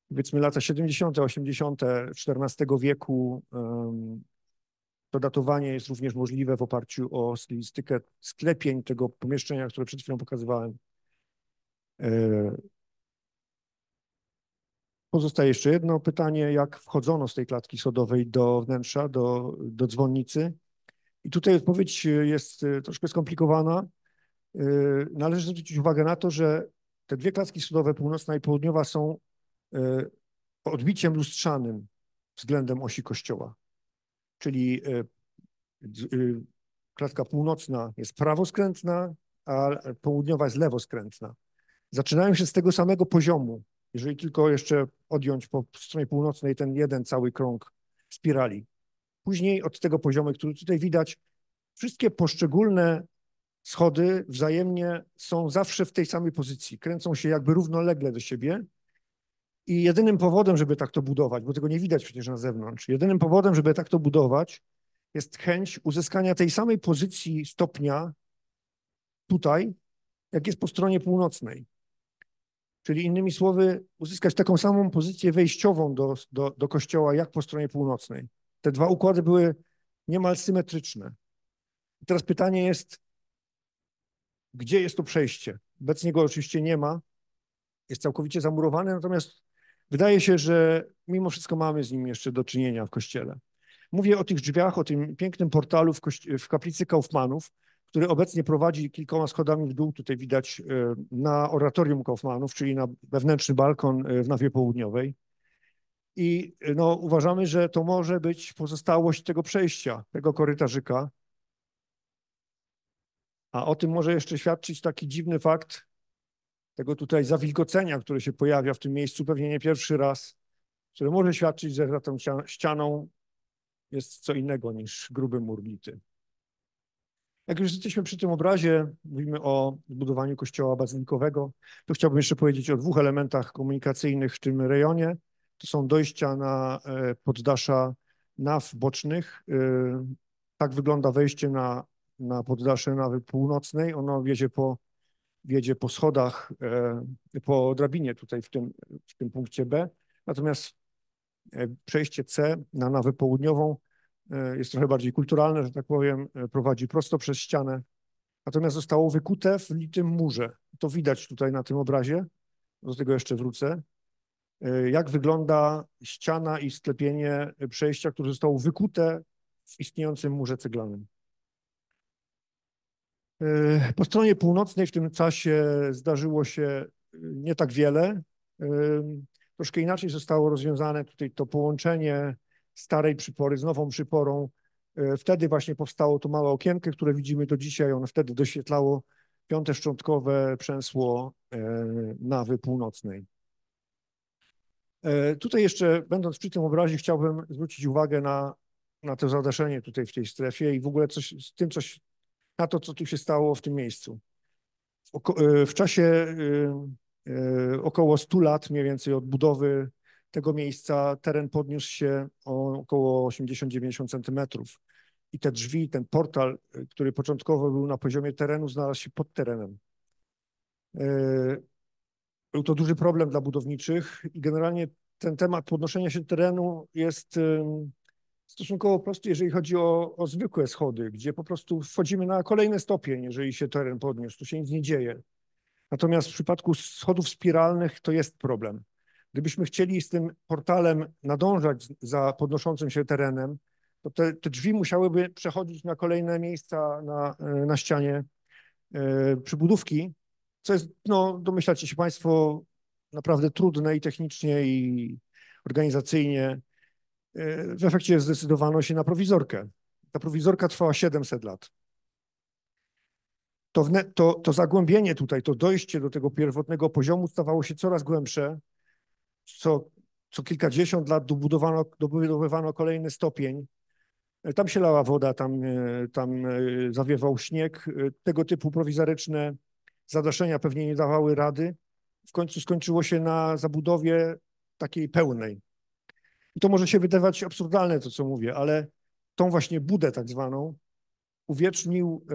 powiedzmy lata 70., 80., XIV wieku to datowanie jest również możliwe w oparciu o stylistykę sklepień tego pomieszczenia, które przed chwilą pokazywałem. E, pozostaje jeszcze jedno pytanie, jak wchodzono z tej klatki sodowej do wnętrza, do, do dzwonnicy. I tutaj odpowiedź e, jest e, troszkę skomplikowana. Należy zwrócić uwagę na to, że te dwie klatki sodowe, północna i południowa, są odbiciem lustrzanym względem osi kościoła czyli e, y, klatka północna jest prawoskrętna, a południowa jest lewoskrętna. Zaczynają się z tego samego poziomu, jeżeli tylko jeszcze odjąć po stronie północnej ten jeden cały krąg spirali. Później od tego poziomu, który tutaj widać, wszystkie poszczególne schody wzajemnie są zawsze w tej samej pozycji, kręcą się jakby równolegle do siebie i jedynym powodem, żeby tak to budować, bo tego nie widać przecież na zewnątrz, jedynym powodem, żeby tak to budować, jest chęć uzyskania tej samej pozycji stopnia tutaj, jak jest po stronie północnej. Czyli innymi słowy, uzyskać taką samą pozycję wejściową do, do, do kościoła, jak po stronie północnej. Te dwa układy były niemal symetryczne. I teraz pytanie jest, gdzie jest to przejście? Obecnie go oczywiście nie ma, jest całkowicie zamurowane, natomiast Wydaje się, że mimo wszystko mamy z nim jeszcze do czynienia w kościele. Mówię o tych drzwiach, o tym pięknym portalu w, w kaplicy Kaufmanów, który obecnie prowadzi kilkoma schodami w dół, tutaj widać e, na oratorium Kaufmanów, czyli na wewnętrzny balkon e, w nawie południowej. I e, no, uważamy, że to może być pozostałość tego przejścia, tego korytarzyka. A o tym może jeszcze świadczyć taki dziwny fakt, tego tutaj zawilgocenia, które się pojawia w tym miejscu, pewnie nie pierwszy raz, które może świadczyć, że za tą ścianą jest co innego niż gruby mur lity. Jak już jesteśmy przy tym obrazie, mówimy o budowaniu kościoła bazylikowego, to chciałbym jeszcze powiedzieć o dwóch elementach komunikacyjnych w tym rejonie. To są dojścia na e, poddasza naw bocznych. E, tak wygląda wejście na, na poddasze nawy północnej. Ono wiedzie po wjedzie po schodach, e, po drabinie tutaj w tym, w tym punkcie B. Natomiast e, przejście C na nawę południową e, jest trochę bardziej kulturalne, że tak powiem, prowadzi prosto przez ścianę. Natomiast zostało wykute w litym murze. To widać tutaj na tym obrazie. Do tego jeszcze wrócę. Jak wygląda ściana i sklepienie przejścia, które zostało wykute w istniejącym murze ceglanym. E, po stronie północnej w tym czasie zdarzyło się e, nie tak wiele. E, troszkę inaczej zostało rozwiązane tutaj to połączenie starej przypory z nową przyporą. Wtedy właśnie powstało to małe okienko, które widzimy do dzisiaj. Ono wtedy doświetlało piąte szczątkowe przęsło nawy północnej. Tutaj jeszcze, będąc przy tym obrazie, chciałbym zwrócić uwagę na, na to zadaszenie tutaj w tej strefie i w ogóle coś, z tym, coś, na to, co tu się stało w tym miejscu. E, w czasie e, e, około 100 lat mniej więcej od budowy tego miejsca teren podniósł się o około 80-90 centymetrów. I te drzwi, ten portal, który początkowo był na poziomie terenu, znalazł się pod terenem. Był to duży problem dla budowniczych i generalnie ten temat podnoszenia się terenu jest stosunkowo prosty, jeżeli chodzi o, o zwykłe schody, gdzie po prostu wchodzimy na kolejny stopień, jeżeli się teren podniósł, tu się nic nie dzieje. Natomiast w przypadku schodów spiralnych to jest problem. Gdybyśmy chcieli z tym portalem nadążać za podnoszącym się terenem, to te, te drzwi musiałyby przechodzić na kolejne miejsca na, e, na ścianie yy, przybudówki, co jest, no domyślacie się Państwo, naprawdę trudne i technicznie, i organizacyjnie. E, w efekcie zdecydowano się na prowizorkę. Ta prowizorka trwała 700 lat. To, to, to zagłębienie tutaj, to dojście do tego pierwotnego poziomu stawało się coraz głębsze. Co, co kilkadziesiąt lat dobudowano, dobudowywano kolejny stopień. E, tam się lała woda, tam, e, tam zawiewał śnieg. Tego typu prowizoryczne zadaszenia pewnie nie dawały rady. W końcu skończyło się na zabudowie takiej pełnej, i to może się wydawać absurdalne, to co mówię, ale tą właśnie budę tak zwaną uwiecznił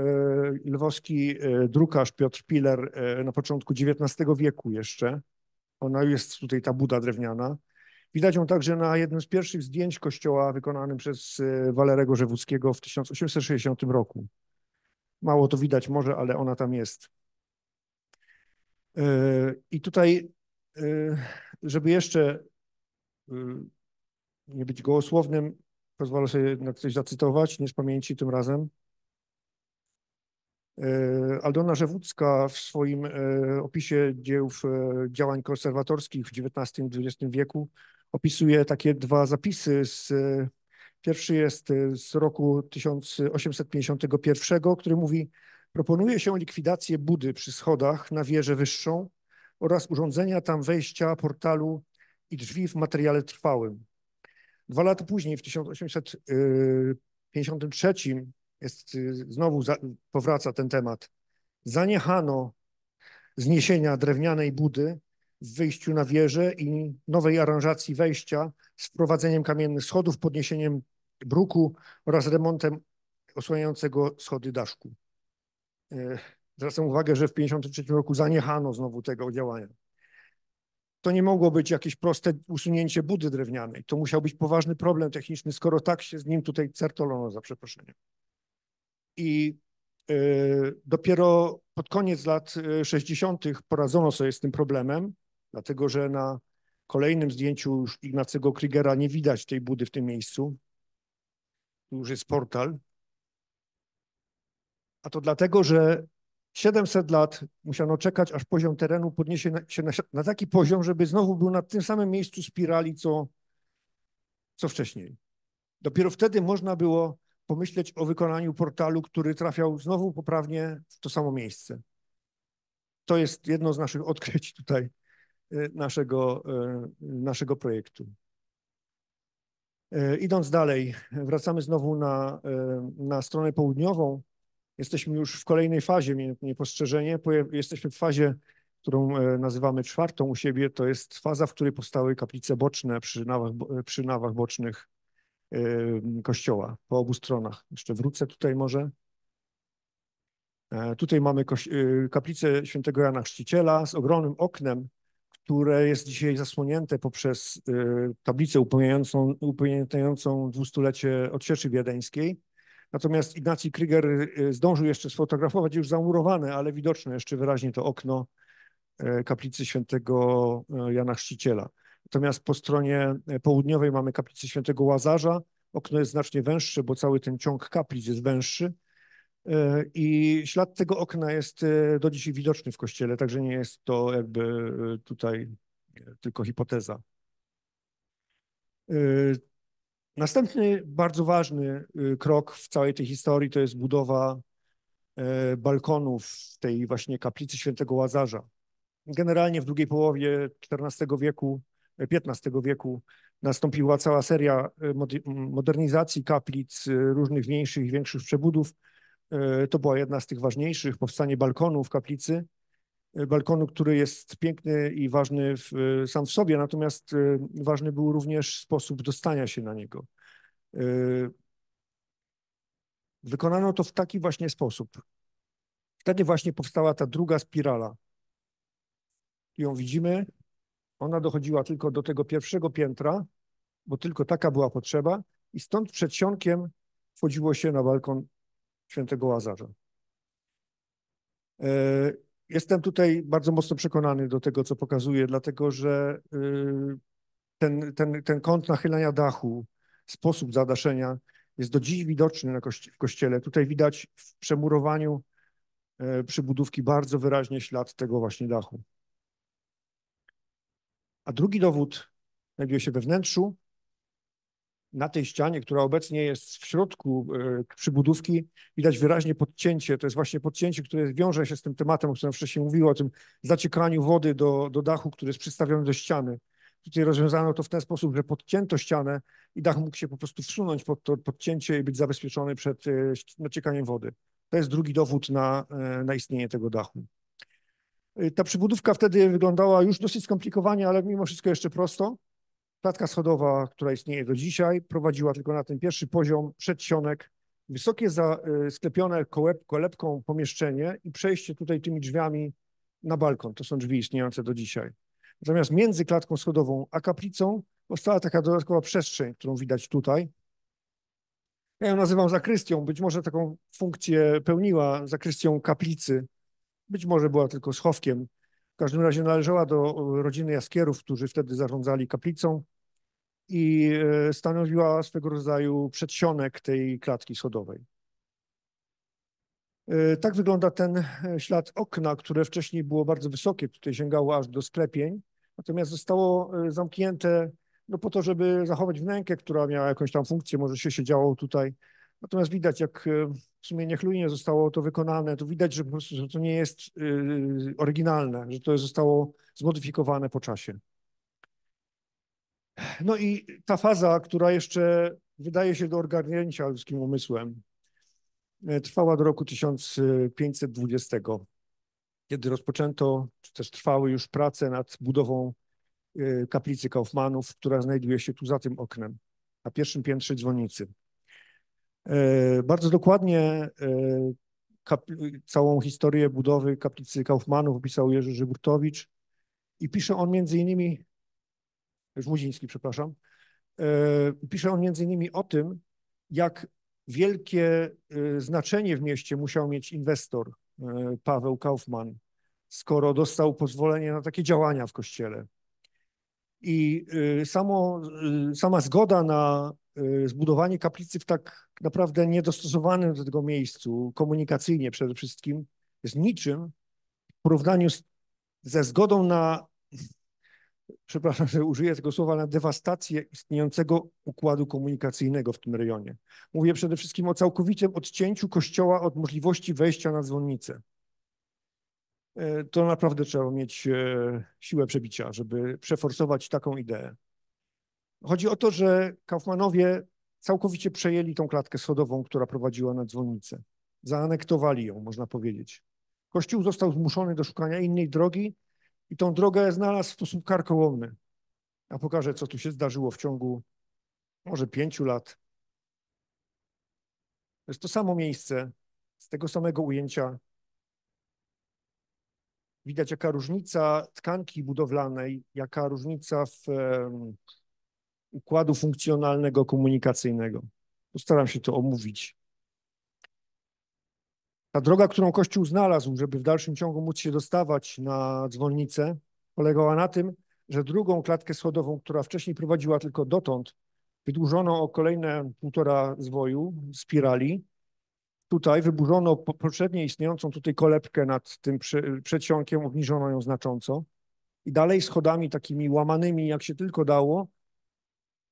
e, lwowski e, drukarz Piotr Piller e, na początku XIX wieku jeszcze. Ona jest tutaj ta buda drewniana. Widać ją także na jednym z pierwszych zdjęć kościoła wykonanym przez Walerego Żewódzkiego w 1860 roku. Mało to widać może, ale ona tam jest. I tutaj, żeby jeszcze nie być gołosłownym, pozwolę sobie jednak coś zacytować, niż pamięci tym razem. E, Aldona Żewódzka w swoim e, opisie dzieł e, działań konserwatorskich w XIX XX wieku opisuje takie dwa zapisy. Z, pierwszy jest z roku 1851, który mówi proponuje się likwidację budy przy schodach na wieżę wyższą oraz urządzenia tam wejścia, portalu i drzwi w materiale trwałym. Dwa lata później, w 1853, y, jest, y, znowu za, powraca ten temat, zaniechano zniesienia drewnianej budy w wyjściu na wieżę i nowej aranżacji wejścia z wprowadzeniem kamiennych schodów, podniesieniem bruku oraz remontem osłaniającego schody daszku. Y, zwracam uwagę, że w 1953 roku zaniechano znowu tego działania to nie mogło być jakieś proste usunięcie budy drewnianej. To musiał być poważny problem techniczny, skoro tak się z nim tutaj certolono, za przeproszeniem. I e, dopiero pod koniec lat 60. E, poradzono sobie z tym problemem, dlatego że na kolejnym zdjęciu już Ignacego Krigera nie widać tej budy w tym miejscu. Tu już jest portal. A to dlatego, że 700 lat musiano czekać, aż poziom terenu podniesie się na, na taki poziom, żeby znowu był na tym samym miejscu spirali, co, co wcześniej. Dopiero wtedy można było pomyśleć o wykonaniu portalu, który trafiał znowu poprawnie w to samo miejsce. To jest jedno z naszych odkryć tutaj e, naszego, e, naszego projektu. E, idąc dalej, wracamy znowu na, na stronę południową. Jesteśmy już w kolejnej fazie, niepostrzeżenie. Jesteśmy w fazie, którą e, nazywamy czwartą u siebie. To jest faza, w której powstały kaplice boczne przy nawach, przy nawach bocznych e, kościoła po obu stronach. Jeszcze wrócę tutaj może. E, tutaj mamy kaplicę świętego Jana Chrzciciela z ogromnym oknem, które jest dzisiaj zasłonięte poprzez tablicę upamiętniającą, upamiętniającą dwustulecie odsieczy wiedeńskiej. Natomiast Ignacy Kryger y, zdążył jeszcze sfotografować już zamurowane, ale widoczne jeszcze wyraźnie to okno y, kaplicy świętego y, Jana Chrzciciela. Natomiast po stronie południowej mamy kaplicę świętego Łazarza. Okno jest znacznie węższe, bo cały ten ciąg kaplic jest węższy. I ślad tego okna jest do dzisiaj widoczny w kościele, także nie jest to jakby tutaj tylko hipoteza. Następny bardzo ważny y, krok w całej tej historii to jest budowa e, balkonów tej właśnie kaplicy świętego Łazarza. Generalnie w drugiej połowie XIV wieku, XV e, wieku nastąpiła cała seria e, modernizacji kaplic, różnych mniejszych i większych przebudów. To była jedna z tych ważniejszych, powstanie balkonów w kaplicy balkonu, który jest piękny i ważny w, sam w sobie, natomiast e, ważny był również sposób dostania się na niego. E, wykonano to w taki właśnie sposób. Wtedy właśnie powstała ta druga spirala. Ją widzimy. Ona dochodziła tylko do tego pierwszego piętra, bo tylko taka była potrzeba, i stąd przed sionkiem wchodziło się na balkon świętego Łazarza. E, Jestem tutaj bardzo mocno przekonany do tego, co pokazuje, dlatego że y, ten, ten, ten kąt nachylania dachu, sposób zadaszenia jest do dziś widoczny kości w kościele. Tutaj widać w przemurowaniu e, przybudówki bardzo wyraźnie ślad tego właśnie dachu. A drugi dowód znajduje się we wnętrzu na tej ścianie, która obecnie jest w środku e, przybudówki, widać wyraźnie podcięcie. To jest właśnie podcięcie, które wiąże się z tym tematem, o którym wcześniej mówiłem, o tym zaciekaniu wody do, do dachu, który jest przystawiony do ściany. Tutaj rozwiązano to w ten sposób, że podcięto ścianę i dach mógł się po prostu wsunąć pod to podcięcie i być zabezpieczony przed e, naciekaniem wody. To jest drugi dowód na, e, na istnienie tego dachu. Ta przybudówka wtedy wyglądała już dosyć skomplikowanie, ale mimo wszystko jeszcze prosto. Klatka schodowa, która istnieje do dzisiaj, prowadziła tylko na ten pierwszy poziom przedsionek, wysokie za, y, sklepione kołeb, kolebką pomieszczenie i przejście tutaj tymi drzwiami na balkon. To są drzwi istniejące do dzisiaj. Natomiast między klatką schodową a kaplicą powstała taka dodatkowa przestrzeń, którą widać tutaj. Ja ją nazywam zakrystią, być może taką funkcję pełniła zakrystią kaplicy, być może była tylko schowkiem. W każdym razie należała do y, rodziny Jaskierów, którzy wtedy zarządzali kaplicą i e, stanowiła swego rodzaju przedsionek tej klatki schodowej. E, tak wygląda ten e, ślad okna, które wcześniej było bardzo wysokie, tutaj sięgało aż do sklepień, natomiast zostało zamknięte no po to, żeby zachować wnękę, która miała jakąś tam funkcję, może się siedziało tutaj. Natomiast widać, jak w sumie niechlujnie zostało to wykonane, to widać, że po prostu że to nie jest oryginalne, że to zostało zmodyfikowane po czasie. No i ta faza, która jeszcze wydaje się do ogarnięcia ludzkim umysłem, e, trwała do roku 1520, kiedy rozpoczęto, czy też trwały już prace nad budową e, kaplicy Kaufmanów, która znajduje się tu za tym oknem, na pierwszym piętrze dzwonicy. E, bardzo dokładnie całą historię budowy kaplicy Kaufmanów opisał Jerzy Żyburtowicz i pisze on między innymi już przepraszam, e, pisze on między innymi o tym, jak wielkie e, znaczenie w mieście musiał mieć inwestor e, Paweł Kaufman, skoro dostał pozwolenie na takie działania w kościele. I samo, sama zgoda na zbudowanie kaplicy w tak naprawdę niedostosowanym do tego miejscu, komunikacyjnie przede wszystkim, jest niczym w porównaniu z, ze zgodą na przepraszam, że użyję tego słowa, na dewastację istniejącego układu komunikacyjnego w tym rejonie. Mówię przede wszystkim o całkowitym odcięciu kościoła od możliwości wejścia na dzwonnicę. E, to naprawdę trzeba mieć e, siłę przebicia, żeby przeforsować taką ideę. Chodzi o to, że Kaufmanowie całkowicie przejęli tą klatkę schodową, która prowadziła na dzwonnicę. Zaanektowali ją, można powiedzieć. Kościół został zmuszony do szukania innej drogi, i tą drogę znalazł w sposób karkołomny. Ja pokażę, co tu się zdarzyło w ciągu może pięciu lat. To jest to samo miejsce, z tego samego ujęcia. Widać, jaka różnica tkanki budowlanej, jaka różnica w um, układu funkcjonalnego, komunikacyjnego. Postaram się to omówić. Ta droga, którą Kościół znalazł, żeby w dalszym ciągu móc się dostawać na dzwonnicę, polegała na tym, że drugą klatkę schodową, która wcześniej prowadziła tylko dotąd, wydłużono o kolejne półtora zwoju spirali. Tutaj wyburzono poprzednie istniejącą tutaj kolebkę nad tym przedsionkiem, obniżono ją znacząco. I dalej schodami takimi łamanymi, jak się tylko dało,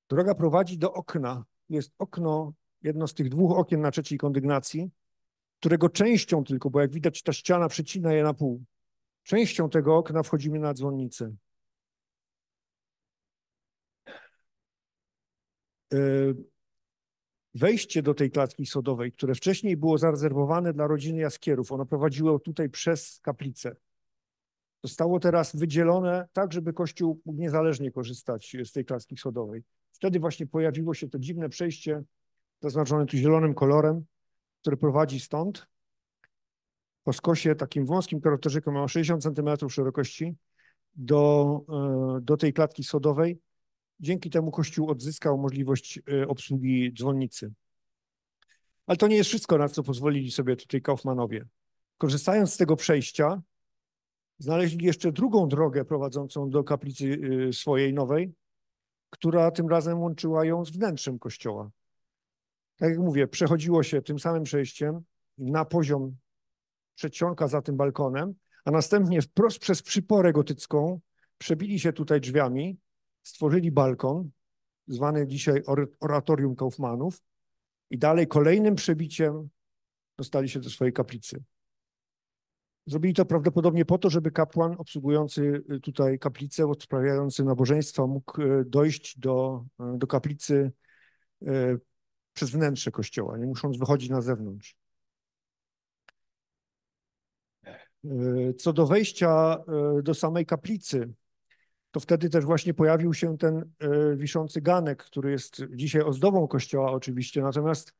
droga prowadzi do okna. Jest okno, jedno z tych dwóch okien na trzeciej kondygnacji, którego częścią tylko, bo jak widać ta ściana przecina je na pół, częścią tego okna wchodzimy na dzwonnicę. E, wejście do tej klatki sodowej, które wcześniej było zarezerwowane dla rodziny jaskierów, ono prowadziło tutaj przez kaplicę. Zostało teraz wydzielone tak, żeby Kościół mógł niezależnie korzystać z tej klatki sodowej. Wtedy właśnie pojawiło się to dziwne przejście zaznaczone tu zielonym kolorem, który prowadzi stąd, po skosie takim wąskim korytarzykiem o 60 cm szerokości do, e, do tej klatki schodowej. Dzięki temu kościół odzyskał możliwość e, obsługi dzwonnicy. Ale to nie jest wszystko, na co pozwolili sobie tutaj Kaufmanowie. Korzystając z tego przejścia, znaleźli jeszcze drugą drogę prowadzącą do kaplicy y, swojej nowej, która tym razem łączyła ją z wnętrzem kościoła tak jak mówię, przechodziło się tym samym przejściem na poziom przedsionka za tym balkonem, a następnie wprost przez przyporę gotycką przebili się tutaj drzwiami, stworzyli balkon, zwany dzisiaj oratorium Kaufmanów i dalej kolejnym przebiciem dostali się do swojej kaplicy. Zrobili to prawdopodobnie po to, żeby kapłan obsługujący y, tutaj kaplicę, odprawiający nabożeństwa, mógł y, dojść do, y, do kaplicy przez wnętrze kościoła, nie musząc wychodzić na zewnątrz. E, co do wejścia e, do samej kaplicy, to wtedy też właśnie pojawił się ten e, wiszący ganek, który jest dzisiaj ozdobą kościoła oczywiście, natomiast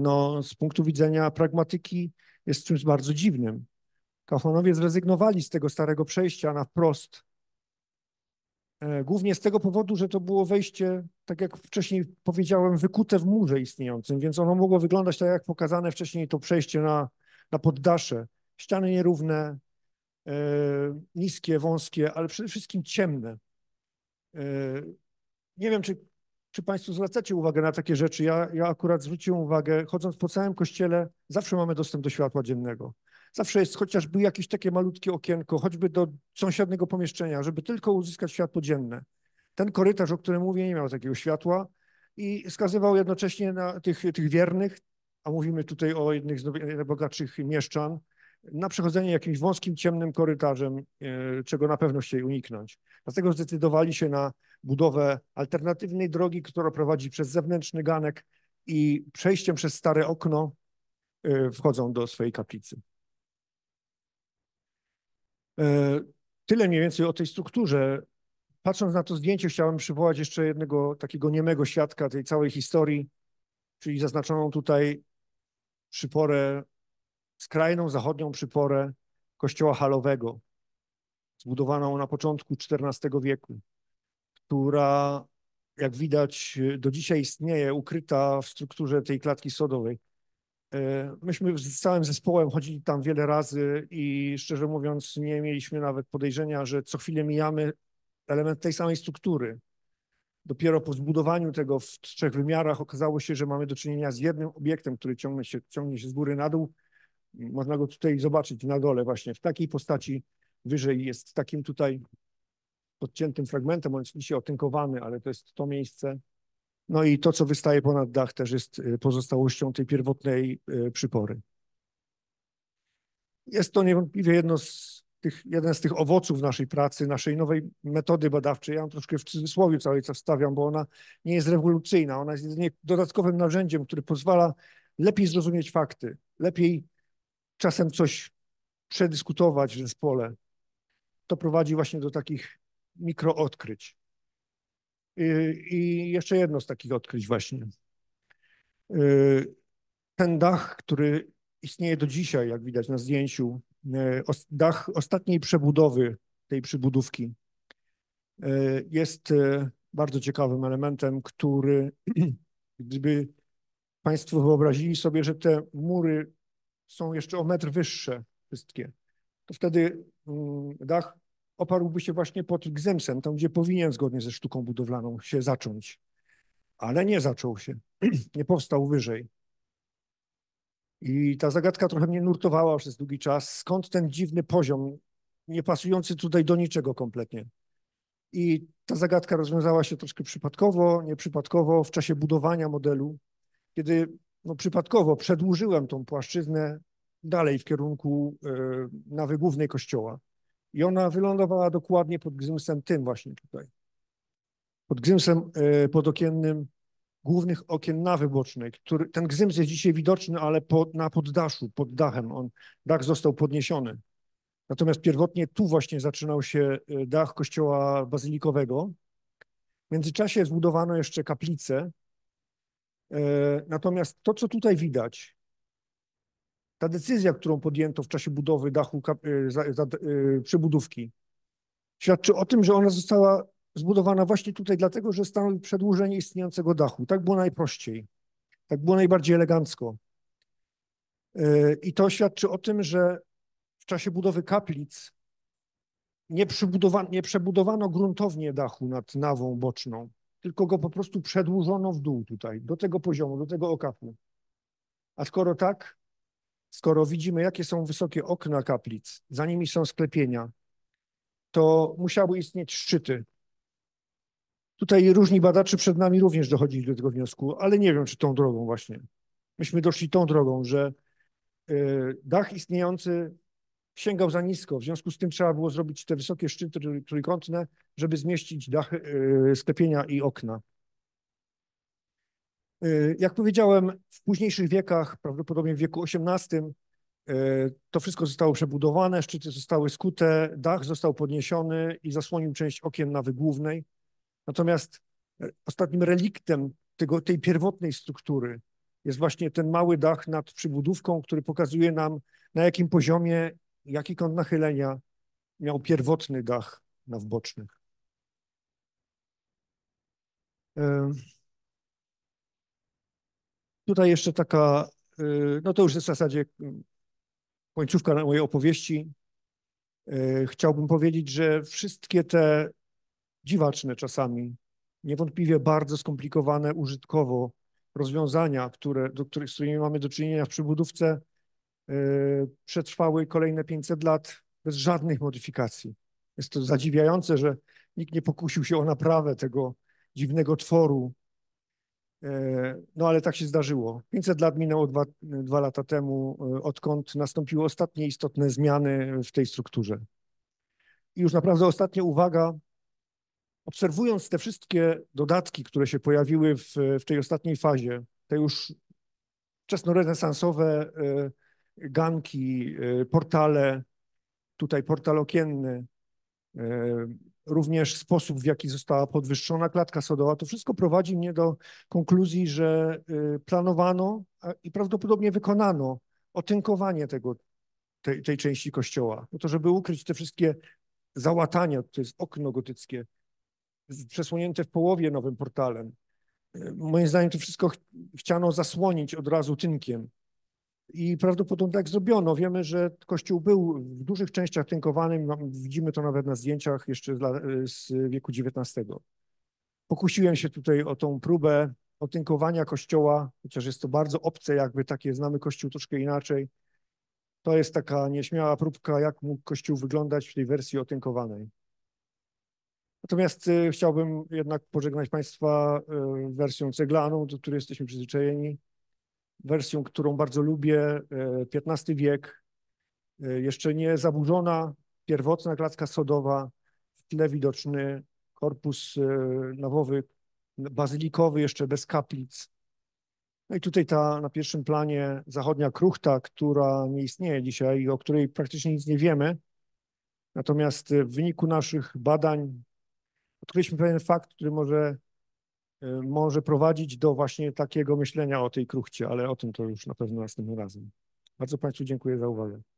no, z punktu widzenia pragmatyki jest czymś bardzo dziwnym. Kachonowie zrezygnowali z tego starego przejścia na wprost E, głównie z tego powodu, że to było wejście, tak jak wcześniej powiedziałem, wykute w murze istniejącym, więc ono mogło wyglądać tak jak pokazane wcześniej to przejście na, na poddasze. Ściany nierówne, e, niskie, wąskie, ale przede wszystkim ciemne. E, nie wiem, czy, czy Państwo zwracacie uwagę na takie rzeczy. Ja, ja akurat zwróciłem uwagę, chodząc po całym kościele, zawsze mamy dostęp do światła dziennego. Zawsze jest chociażby jakieś takie malutkie okienko, choćby do sąsiadnego pomieszczenia, żeby tylko uzyskać światło dzienne. Ten korytarz, o którym mówię, nie miał takiego światła i skazywał jednocześnie na tych, tych wiernych, a mówimy tutaj o jednych z najbogatszych mieszczan, na przechodzenie jakimś wąskim, ciemnym korytarzem, e, czego na pewno chcieli uniknąć. Dlatego zdecydowali się na budowę alternatywnej drogi, która prowadzi przez zewnętrzny ganek i przejściem przez stare okno e, wchodzą do swojej kaplicy. E, tyle mniej więcej o tej strukturze. Patrząc na to zdjęcie, chciałem przywołać jeszcze jednego takiego niemego świadka tej całej historii, czyli zaznaczoną tutaj przyporę, skrajną zachodnią przyporę kościoła halowego, zbudowaną na początku XIV wieku, która, jak widać, do dzisiaj istnieje, ukryta w strukturze tej klatki sodowej. E, myśmy z całym zespołem chodzili tam wiele razy i szczerze mówiąc nie mieliśmy nawet podejrzenia, że co chwilę mijamy element tej samej struktury. Dopiero po zbudowaniu tego w trzech wymiarach okazało się, że mamy do czynienia z jednym obiektem, który ciągnie się, ciągnie się z góry na dół. Można go tutaj zobaczyć na dole właśnie w takiej postaci. Wyżej jest takim tutaj podciętym fragmentem, on jest oczywiście otynkowany, ale to jest to miejsce. No i to, co wystaje ponad dach, też jest y, pozostałością tej pierwotnej y, przypory. Jest to niewątpliwie jedno z tych, jeden z tych owoców naszej pracy, naszej nowej metody badawczej. Ja ją troszkę w cudzysłowie całej co wstawiam, bo ona nie jest rewolucyjna. Ona jest jedynie dodatkowym narzędziem, które pozwala lepiej zrozumieć fakty, lepiej czasem coś przedyskutować w zespole. To prowadzi właśnie do takich mikroodkryć. Y, I jeszcze jedno z takich odkryć właśnie. Y, ten dach, który istnieje do dzisiaj, jak widać na zdjęciu, y, dach ostatniej przebudowy tej przybudówki jest bardzo ciekawym elementem, który gdyby Państwo wyobrazili sobie, że te mury są jeszcze o metr wyższe wszystkie, to wtedy mm, dach oparłby się właśnie pod Gzemsem, tam gdzie powinien zgodnie ze sztuką budowlaną się zacząć. Ale nie zaczął się, nie powstał wyżej. I ta zagadka trochę mnie nurtowała przez długi czas. Skąd ten dziwny poziom, nie pasujący tutaj do niczego kompletnie? I ta zagadka rozwiązała się troszkę przypadkowo, nieprzypadkowo w czasie budowania modelu, kiedy no, przypadkowo przedłużyłem tą płaszczyznę dalej w kierunku y, e, nawy głównej kościoła. I ona wylądowała dokładnie pod gzymsem tym właśnie tutaj. Pod gzymsem e, podokiennym głównych okien na bocznej. Który, ten gzyms jest dzisiaj widoczny, ale pod, na poddaszu, pod dachem. On, dach został podniesiony. Natomiast pierwotnie tu właśnie zaczynał się e, dach kościoła bazylikowego. W międzyczasie zbudowano jeszcze kaplicę. E, natomiast to, co tutaj widać, ta decyzja, którą podjęto w czasie budowy dachu e, e, przybudówki, świadczy o tym, że ona została zbudowana właśnie tutaj, dlatego że stanowi przedłużenie istniejącego dachu. Tak było najprościej, tak było najbardziej elegancko. E, I to świadczy o tym, że w czasie budowy kaplic nie, nie przebudowano gruntownie dachu nad nawą boczną, tylko go po prostu przedłużono w dół tutaj, do tego poziomu, do tego okapu. A skoro tak, skoro widzimy, jakie są wysokie okna kaplic, za nimi są sklepienia, to musiały istnieć szczyty. Tutaj różni badacze przed nami również dochodzili do tego wniosku, ale nie wiem, czy tą drogą właśnie. Myśmy doszli tą drogą, że y, dach istniejący sięgał za nisko, w związku z tym trzeba było zrobić te wysokie szczyty trójkątne, żeby zmieścić dach y, sklepienia i okna. E, jak powiedziałem, w późniejszych wiekach, prawdopodobnie w wieku XVIII, e, to wszystko zostało przebudowane, szczyty zostały skute, dach został podniesiony i zasłonił część okien nawy głównej. Natomiast e, ostatnim reliktem tego, tej pierwotnej struktury jest właśnie ten mały dach nad przybudówką, który pokazuje nam, na jakim poziomie, jaki kąt nachylenia miał pierwotny dach naw bocznych. Tutaj jeszcze taka, y, no to już jest w zasadzie y, końcówka mojej opowieści. Y, chciałbym powiedzieć, że wszystkie te dziwaczne czasami, niewątpliwie bardzo skomplikowane użytkowo rozwiązania, które, do których, z którymi mamy do czynienia w przybudówce, przetrwały kolejne 500 lat bez żadnych modyfikacji. Jest to zadziwiające, że nikt nie pokusił się o naprawę tego dziwnego tworu, E, no ale tak się zdarzyło. 500 lat minęło dwa, dwa lata temu, e, odkąd nastąpiły ostatnie istotne zmiany w tej strukturze. I już naprawdę ostatnia uwaga. Obserwując te wszystkie dodatki, które się pojawiły w, w tej ostatniej fazie, te już wczesnorenesansowe e, ganki, portale, tutaj portal okienny, również sposób, w jaki została podwyższona klatka sodowa, to wszystko prowadzi mnie do konkluzji, że y, planowano i prawdopodobnie wykonano otynkowanie tego, tej, tej części kościoła, po to, żeby ukryć te wszystkie załatania, to jest okno gotyckie, przesłonięte w połowie nowym portalem. Y, moim zdaniem to wszystko ch chciano zasłonić od razu tynkiem i prawdopodobnie tak zrobiono. Wiemy, że kościół był w dużych częściach tynkowanym, widzimy to nawet na zdjęciach jeszcze z e, wieku XIX. Pokusiłem się tutaj o tą próbę otynkowania kościoła, chociaż jest to bardzo obce, jakby takie znamy kościół troszkę inaczej. To jest taka nieśmiała próbka, jak mógł kościół wyglądać w tej wersji otynkowanej. Natomiast e, chciałbym jednak pożegnać Państwa e, wersją ceglaną, do której jesteśmy przyzwyczajeni wersją, którą bardzo lubię, XV e, wiek, e, jeszcze nie zaburzona, pierwotna klacka sodowa, w tle widoczny korpus e, nawowy bazylikowy, jeszcze bez kaplic. No i tutaj ta na pierwszym planie zachodnia kruchta, która nie istnieje dzisiaj i o której praktycznie nic nie wiemy. Natomiast w wyniku naszych badań odkryliśmy pewien fakt, który może Y, może prowadzić do właśnie takiego myślenia o tej kruchcie, ale o tym to już na pewno następnym razem. Bardzo Państwu dziękuję za uwagę.